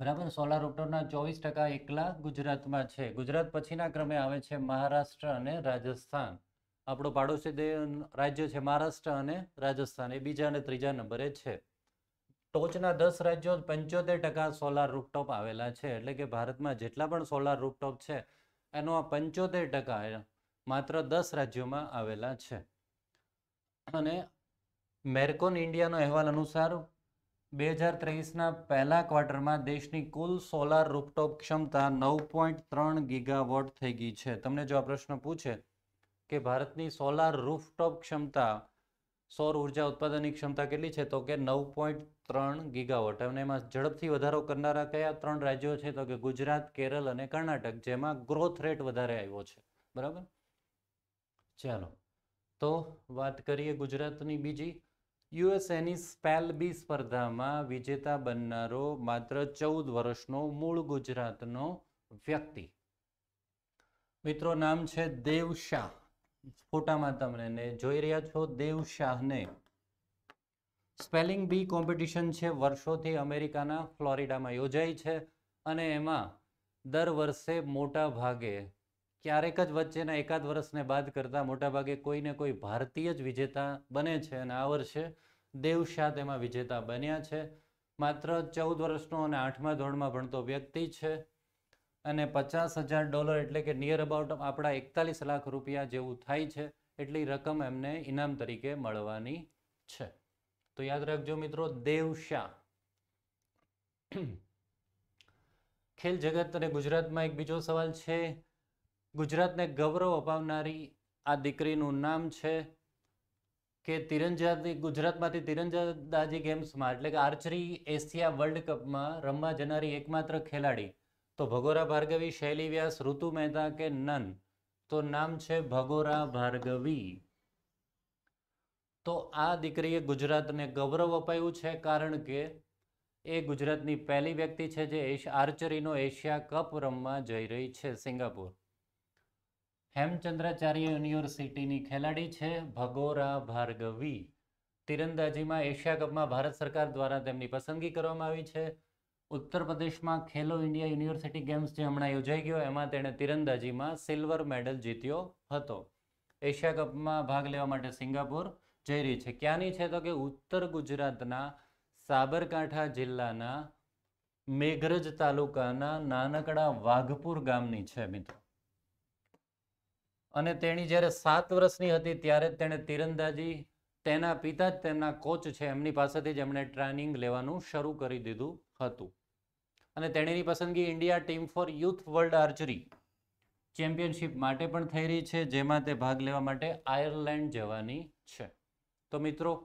બરાબર સોલાર ઉપટોના ચોવીસ ટકા એકલા ગુજરાતમાં છે ગુજરાત પછીના ક્રમે આવે છે મહારાષ્ટ્ર અને રાજસ્થાન આપણો પાડોશી રાજ્ય છે મહારાષ્ટ્ર અને રાજસ્થાન એ બીજા અને ત્રીજા નંબરે છે ટોચના દસ રાજ્યો પંચોતેર ટકા સોલાર રૂપટોપ આવેલા છે એટલે કે ભારતમાં જેટલા પણ સોલાર રૂપટોપ છે એનો આ પંચોતેર ટકા માત્ર દસ રાજ્યોમાં આવેલા છે અને મેરકોન ઇન્ડિયાનો અહેવાલ અનુસાર બે હજાર ત્રેવીસના પહેલા ક્વાર્ટરમાં દેશની કુલ સોલાર રૂપટોપ ક્ષમતા નવ પોઈન્ટ ત્રણ ગીગાવોટ થઈ ગઈ છે તમને જો આ પ્રશ્ન પૂછે કે ભારતની સોલાર રૂફટોપ ક્ષમતા સૌર ઉર્જા ઉત્પાદનની ક્ષમતા કેટલી છે તો કે નવ પોઈન્ટ ત્રણ ગીગાવોટ અને એમાં ઝડપથી વધારો કરનારા કયા ત્રણ રાજ્યો છે તો કે ગુજરાત કેરળ અને કર્ણાટક જેમાં ગ્રોથ રેટ વધારે આવ્યો છે બરાબર ચાલો તો વાત કરીએ ગુજરાતની બીજી યુએસએની સ્પેલ બી સ્પર્ધામાં વિજેતા બનનારો માત્ર ચૌદ વર્ષનો મૂળ ગુજરાતનો વ્યક્તિ મિત્રો નામ છે દેવ શાહ ફોટામાં તમને જોઈ રહ્યા છો દેવ શાહને સ્પેલિંગ બી કોમ્પિટિશન છે વર્ષોથી અમેરિકાના ફ્લોરિડામાં યોજાય છે અને એમાં દર વર્ષે મોટા ભાગે ક્યારેક જ વચ્ચેના એકાદ વર્ષને બાદ કરતા મોટાભાગે કોઈને કોઈ ભારતીય જ વિજેતા બને છે અને આ વર્ષે દેવ તેમાં વિજેતા બન્યા છે માત્ર ચૌદ વર્ષનો અને આઠમા ધોરણમાં ભણતો વ્યક્તિ છે અને પચાસ હજાર ડોલર એટલે કે નિયર અબાઉટ આપણા એકતાલીસ લાખ રૂપિયા જેવું થાય છે એટલી રકમ એમને ઇનામ તરીકે મળવાની છે તો યાદ રાખજો મિત્રો દેવ ખેલ જગત અને ગુજરાતમાં એક બીજો સવાલ છે ગુજરાતને ગૌરવ અપાવનારી આ દીકરીનું નામ છે કે તીરંદાજી ગુજરાતમાંથી તીરંદાજી ગેમ્સમાં એટલે કે આર્ચરી એશિયા વર્લ્ડ કપમાં રમવા જનારી એકમાત્ર ખેલાડી તો ભગોરા ભાર્ગવી શૈલી વ્યાસ ઋતુ મહેતા કે નન તો નામ છે ભગોરા ભાર્ગવી તો આ દીકરીએ ગુજરાતને ગૌરવ અપાયું છે કારણ કે એ ગુજરાતની પહેલી વ્યક્તિ છે જે આર્ચરીનો એશિયા કપ રમવા જઈ રહી છે સિંગાપુર હેમચંદ્રાચાર્ય યુનિવર્સિટીની ખેલાડી છે ભગોરા ભાર્ગવી તીરંદાજીમાં એશિયા કપમાં ભારત સરકાર દ્વારા તેમની પસંદગી કરવામાં આવી છે ઉત્તર પ્રદેશમાં ખેલો ઇન્ડિયા યુનિવર્સિટી ગેમ્સ જે હમણાં યોજાઈ ગયો એમાં તેણે તીરંદાજીમાં સિલ્વર મેડલ જીત્યો હતો એશિયા કપમાં ભાગ લેવા માટે સિંગાપુર જઈ રહી છે ક્યાંની છે તો કે ઉત્તર ગુજરાતના સાબરકાંઠા જિલ્લાના મેઘરજ તાલુકાના નાનકડા વાઘપુર ગામની છે મિત્રો અને તેણી જ્યારે સાત વર્ષની હતી ત્યારે તેણે તીરંદાજી તેના પિતા જ તેમના કોચ છે એમની પાસેથી જ એમણે ટ્રેનિંગ લેવાનું શરૂ કરી દીધું હતું અને તેણીની પસંદગી India team for youth world archery championship માટે પણ થઈ રહી છે જેમાં તે ભાગ લેવા માટે આયર્લેન્ડ જવાની છે તો મિત્રો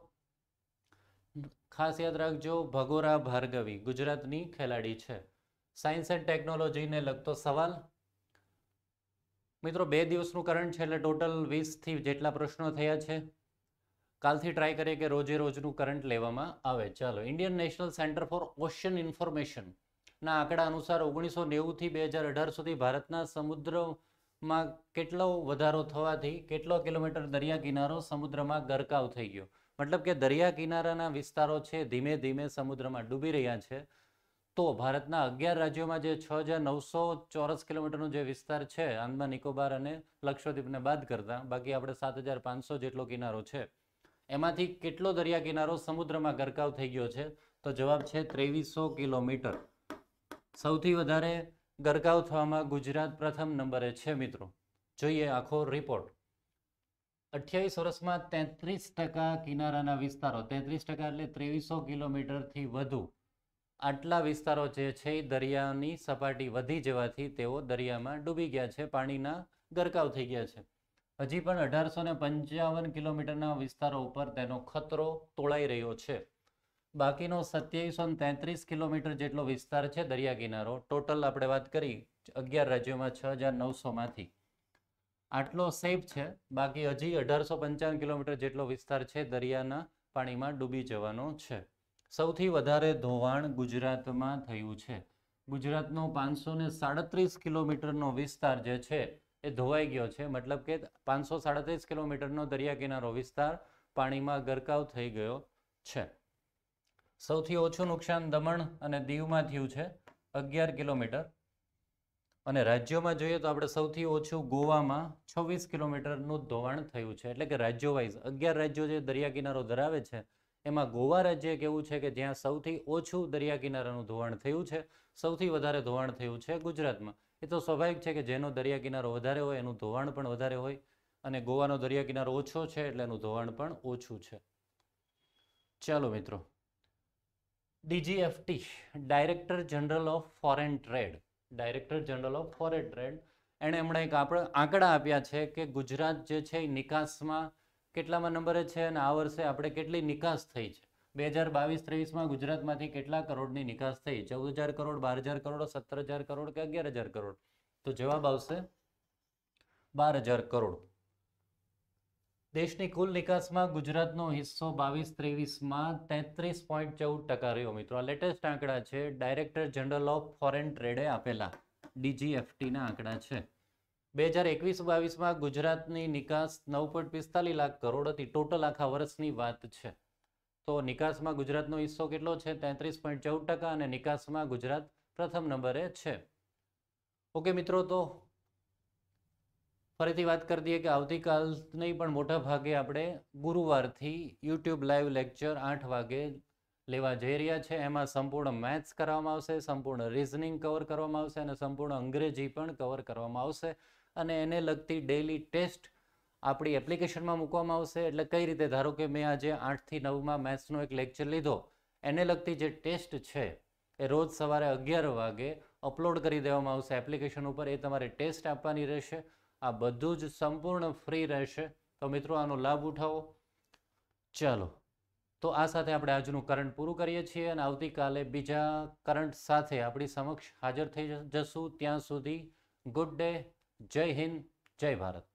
ખાસ યાદ રાખજો ભગોરા ભાર્ગવી ગુજરાતની ખેલાડી છે સાયન્સ એન્ડ ટેકનોલોજીને લગતો સવાલ મિત્રો બે દિવસનું કરંટ છે એટલે ટોટલ વીસથી જેટલા પ્રશ્નો થયા છે કાલથી ટ્રાય કરીએ કે રોજે રોજનું કરંટ લેવામાં આવે ચાલો Indian national centre for ocean ઇન્ફોર્મેશનના આંકડા અનુસાર ઓગણીસો નેવુંથી બે હજાર અઢાર સુધી ભારતના સમુદ્રમાં કેટલો વધારો થવાથી કેટલો કિલોમીટર દરિયા કિનારો સમુદ્રમાં ગરકાવ થઈ ગયો મતલબ કે દરિયા કિનારાના વિસ્તારો છે ધીમે ધીમે સમુદ્રમાં ડૂબી રહ્યા છે તો ભારતના અગિયાર રાજ્યોમાં જે છ હજાર નવસો ચોરસ કિલોમીટરનો જે વિસ્તાર છે આંદામાન નિકોબાર અને લક્ષદ્વીપને બાદ કરતા બાકી આપણે સાત હજાર પાંચસો જેટલો કિનારો છે એમાંથી કેટલો દરિયા કિનારો સમુદ્રમાં ગરકાવ થઈ ગયો છે તો જવાબ છે ત્રેવીસો કિલોમીટર સૌથી વધારે ગરકાવ થવામાં ગુજરાત પ્રથમ નંબરે છે મિત્રો જોઈએ આખો રિપોર્ટ અઠ્યાવીસ વર્ષમાં તેત્રીસ ટકા કિનારાના વિસ્તારો તેત્રીસ ટકા એટલે ત્રેવીસો કિલોમીટરથી વધુ આટલા વિસ્તારો જે છે એ દરિયાની સપાટી વધી જવાથી તેઓ દરિયામાં ડૂબી ગયા છે પાણીના ગરકાવ થઈ ગયા છે હજી પણ અઢારસો ને પંચાવન કિલોમીટરના વિસ્તારો ઉપર તેનો ખતરો તોળાઈ રહ્યો છે બાકીનો સત્યાવીસો તેત્રીસ કિલોમીટર જેટલો વિસ્તાર છે દરિયા કિનારો ટોટલ આપણે વાત કરી અગિયાર રાજ્યોમાં છ હજાર નવસોમાંથી આટલો સેફ છે બાકી હજી અઢારસો પંચાવન કિલોમીટર જેટલો વિસ્તાર છે દરિયાના પાણીમાં ડૂબી જવાનો છે સૌથી વધારે ધોવાણ ગુજરાતમાં થયું છે ગુજરાતનો પાંચસો ને સાડત્રીસ કિલોમીટરનો વિસ્તાર જે છે એ ધોવાઈ ગયો છે મતલબ કે પાંચસો સાડત્રીસ કિલોમીટરનો દરિયા કિનારો વિસ્તાર પાણીમાં ગરકાવ થઈ ગયો છે સૌથી ઓછું નુકસાન દમણ અને દીવમાં થયું છે અગિયાર કિલોમીટર અને રાજ્યોમાં જોઈએ તો આપણે સૌથી ઓછું ગોવામાં છવ્વીસ કિલોમીટરનું ધોવાણ થયું છે એટલે કે રાજ્યો અગિયાર રાજ્યો જે દરિયા કિનારો ધરાવે છે એમાં ગોવા રાજ્ય કેવું છે કે જ્યાં સૌથી ઓછું દરિયા કિનારાનું ધોવાણ થયું છે સૌથી વધારે ધોવાણ થયું છે ગુજરાતમાં એ તો સ્વાભાવિક છે કે જેનો દરિયા કિનારો વધારે હોય એનું ધોવાણ પણ વધારે હોય અને ગોવાનો દરિયા કિનારો ઓછો છે એટલે એનું ધોવાણ પણ ઓછું છે ચાલો મિત્રો DGFT director general of foreign trade director general of foreign trade એણે હમણાં એક આપણે આંકડા આપ્યા છે કે ગુજરાત જે છે એ નિકાસમાં કેટલામાં નંબરે છે અને આ વર્ષે આપણે કેટલી નિકાસ થઈ છે બે હજાર બાવીસ ત્રેવીસમાં ગુજરાતમાંથી કેટલા કરોડની નિકાસ થઈ ચૌદ હજાર કરોડ બાર હજાર કરોડ સત્તર હજાર કરોડ કે અગિયાર હજાર કરોડ તો જવાબ આવશે બાર હજાર કરોડ દેશની કુલ નિકાસમાં ગુજરાતનો હિસ્સો બાવીસ ત્રેવીસમાં તેત્રીસ પોઈન્ટ ચૌદ ટકા રહ્યો મિત્રો આ લેટેસ્ટ આંકડા છે ડાયરેક્ટર જનરલ ઓફ ફોરેન ટ્રેડે આપેલા ડીજીએફટીના આંકડા છે બે હજાર એકવીસ બાવીસમાં ગુજરાતની નિકાસ નવ પોઈન્ટ પિસ્તાલીસ લાખ કરોડ હતી ટોટલ આખા વર્ષની વાત છે તો નિકાસમાં ગુજરાતનો હિસ્સો કેટલો છે તેત્રીસ પોઈન્ટ ચૌદ ટકા અને નિકાસમાં ગુજરાત પ્રથમ નંબરે છે ઓકે મિત્રો તો ફરીથી વાત કરી દઈએ કે આવતીકાલ નહીં પણ મોટા ભાગે આપણે ગુરુવારથી યુટ્યુબ લાઈવ લેક્ચર આઠ વાગે લેવા જઈ રહ્યા છે એમાં સંપૂર્ણ મેથ્સ કરવામાં આવશે સંપૂર્ણ રિઝનિંગ કવર કરવામાં આવશે અને સંપૂર્ણ અંગ્રેજી પણ કવર કરવામાં આવશે અને એને લગતી ડેઈલી ટેસ્ટ આપણી એપ્લિકેશનમાં મૂકવામાં આવશે એટલે કઈ રીતે ધારો કે મેં આજે આઠથી નવમાં મેથ્સનો એક લેક્ચર લીધો એને લગતી જે ટેસ્ટ છે એ રોજ સવારે અગિયાર વાગે અપલોડ કરી દેવામાં આવશે એપ્લિકેશન ઉપર એ તમારે ટેસ્ટ આપવાની રહેશે આ બધું જ સંપૂર્ણ ફ્રી રહેશે તો મિત્રો આનો લાભ ઉઠાવો ચાલો તો આ સાથે આપણે આજનું કરંટ પૂરું કરીએ છીએ અને આવતીકાલે બીજા કરંટ સાથે આપણી સમક્ષ હાજર થઈ જશું ત્યાં સુધી ગુડ ડે જય હિન્દ જય ભારત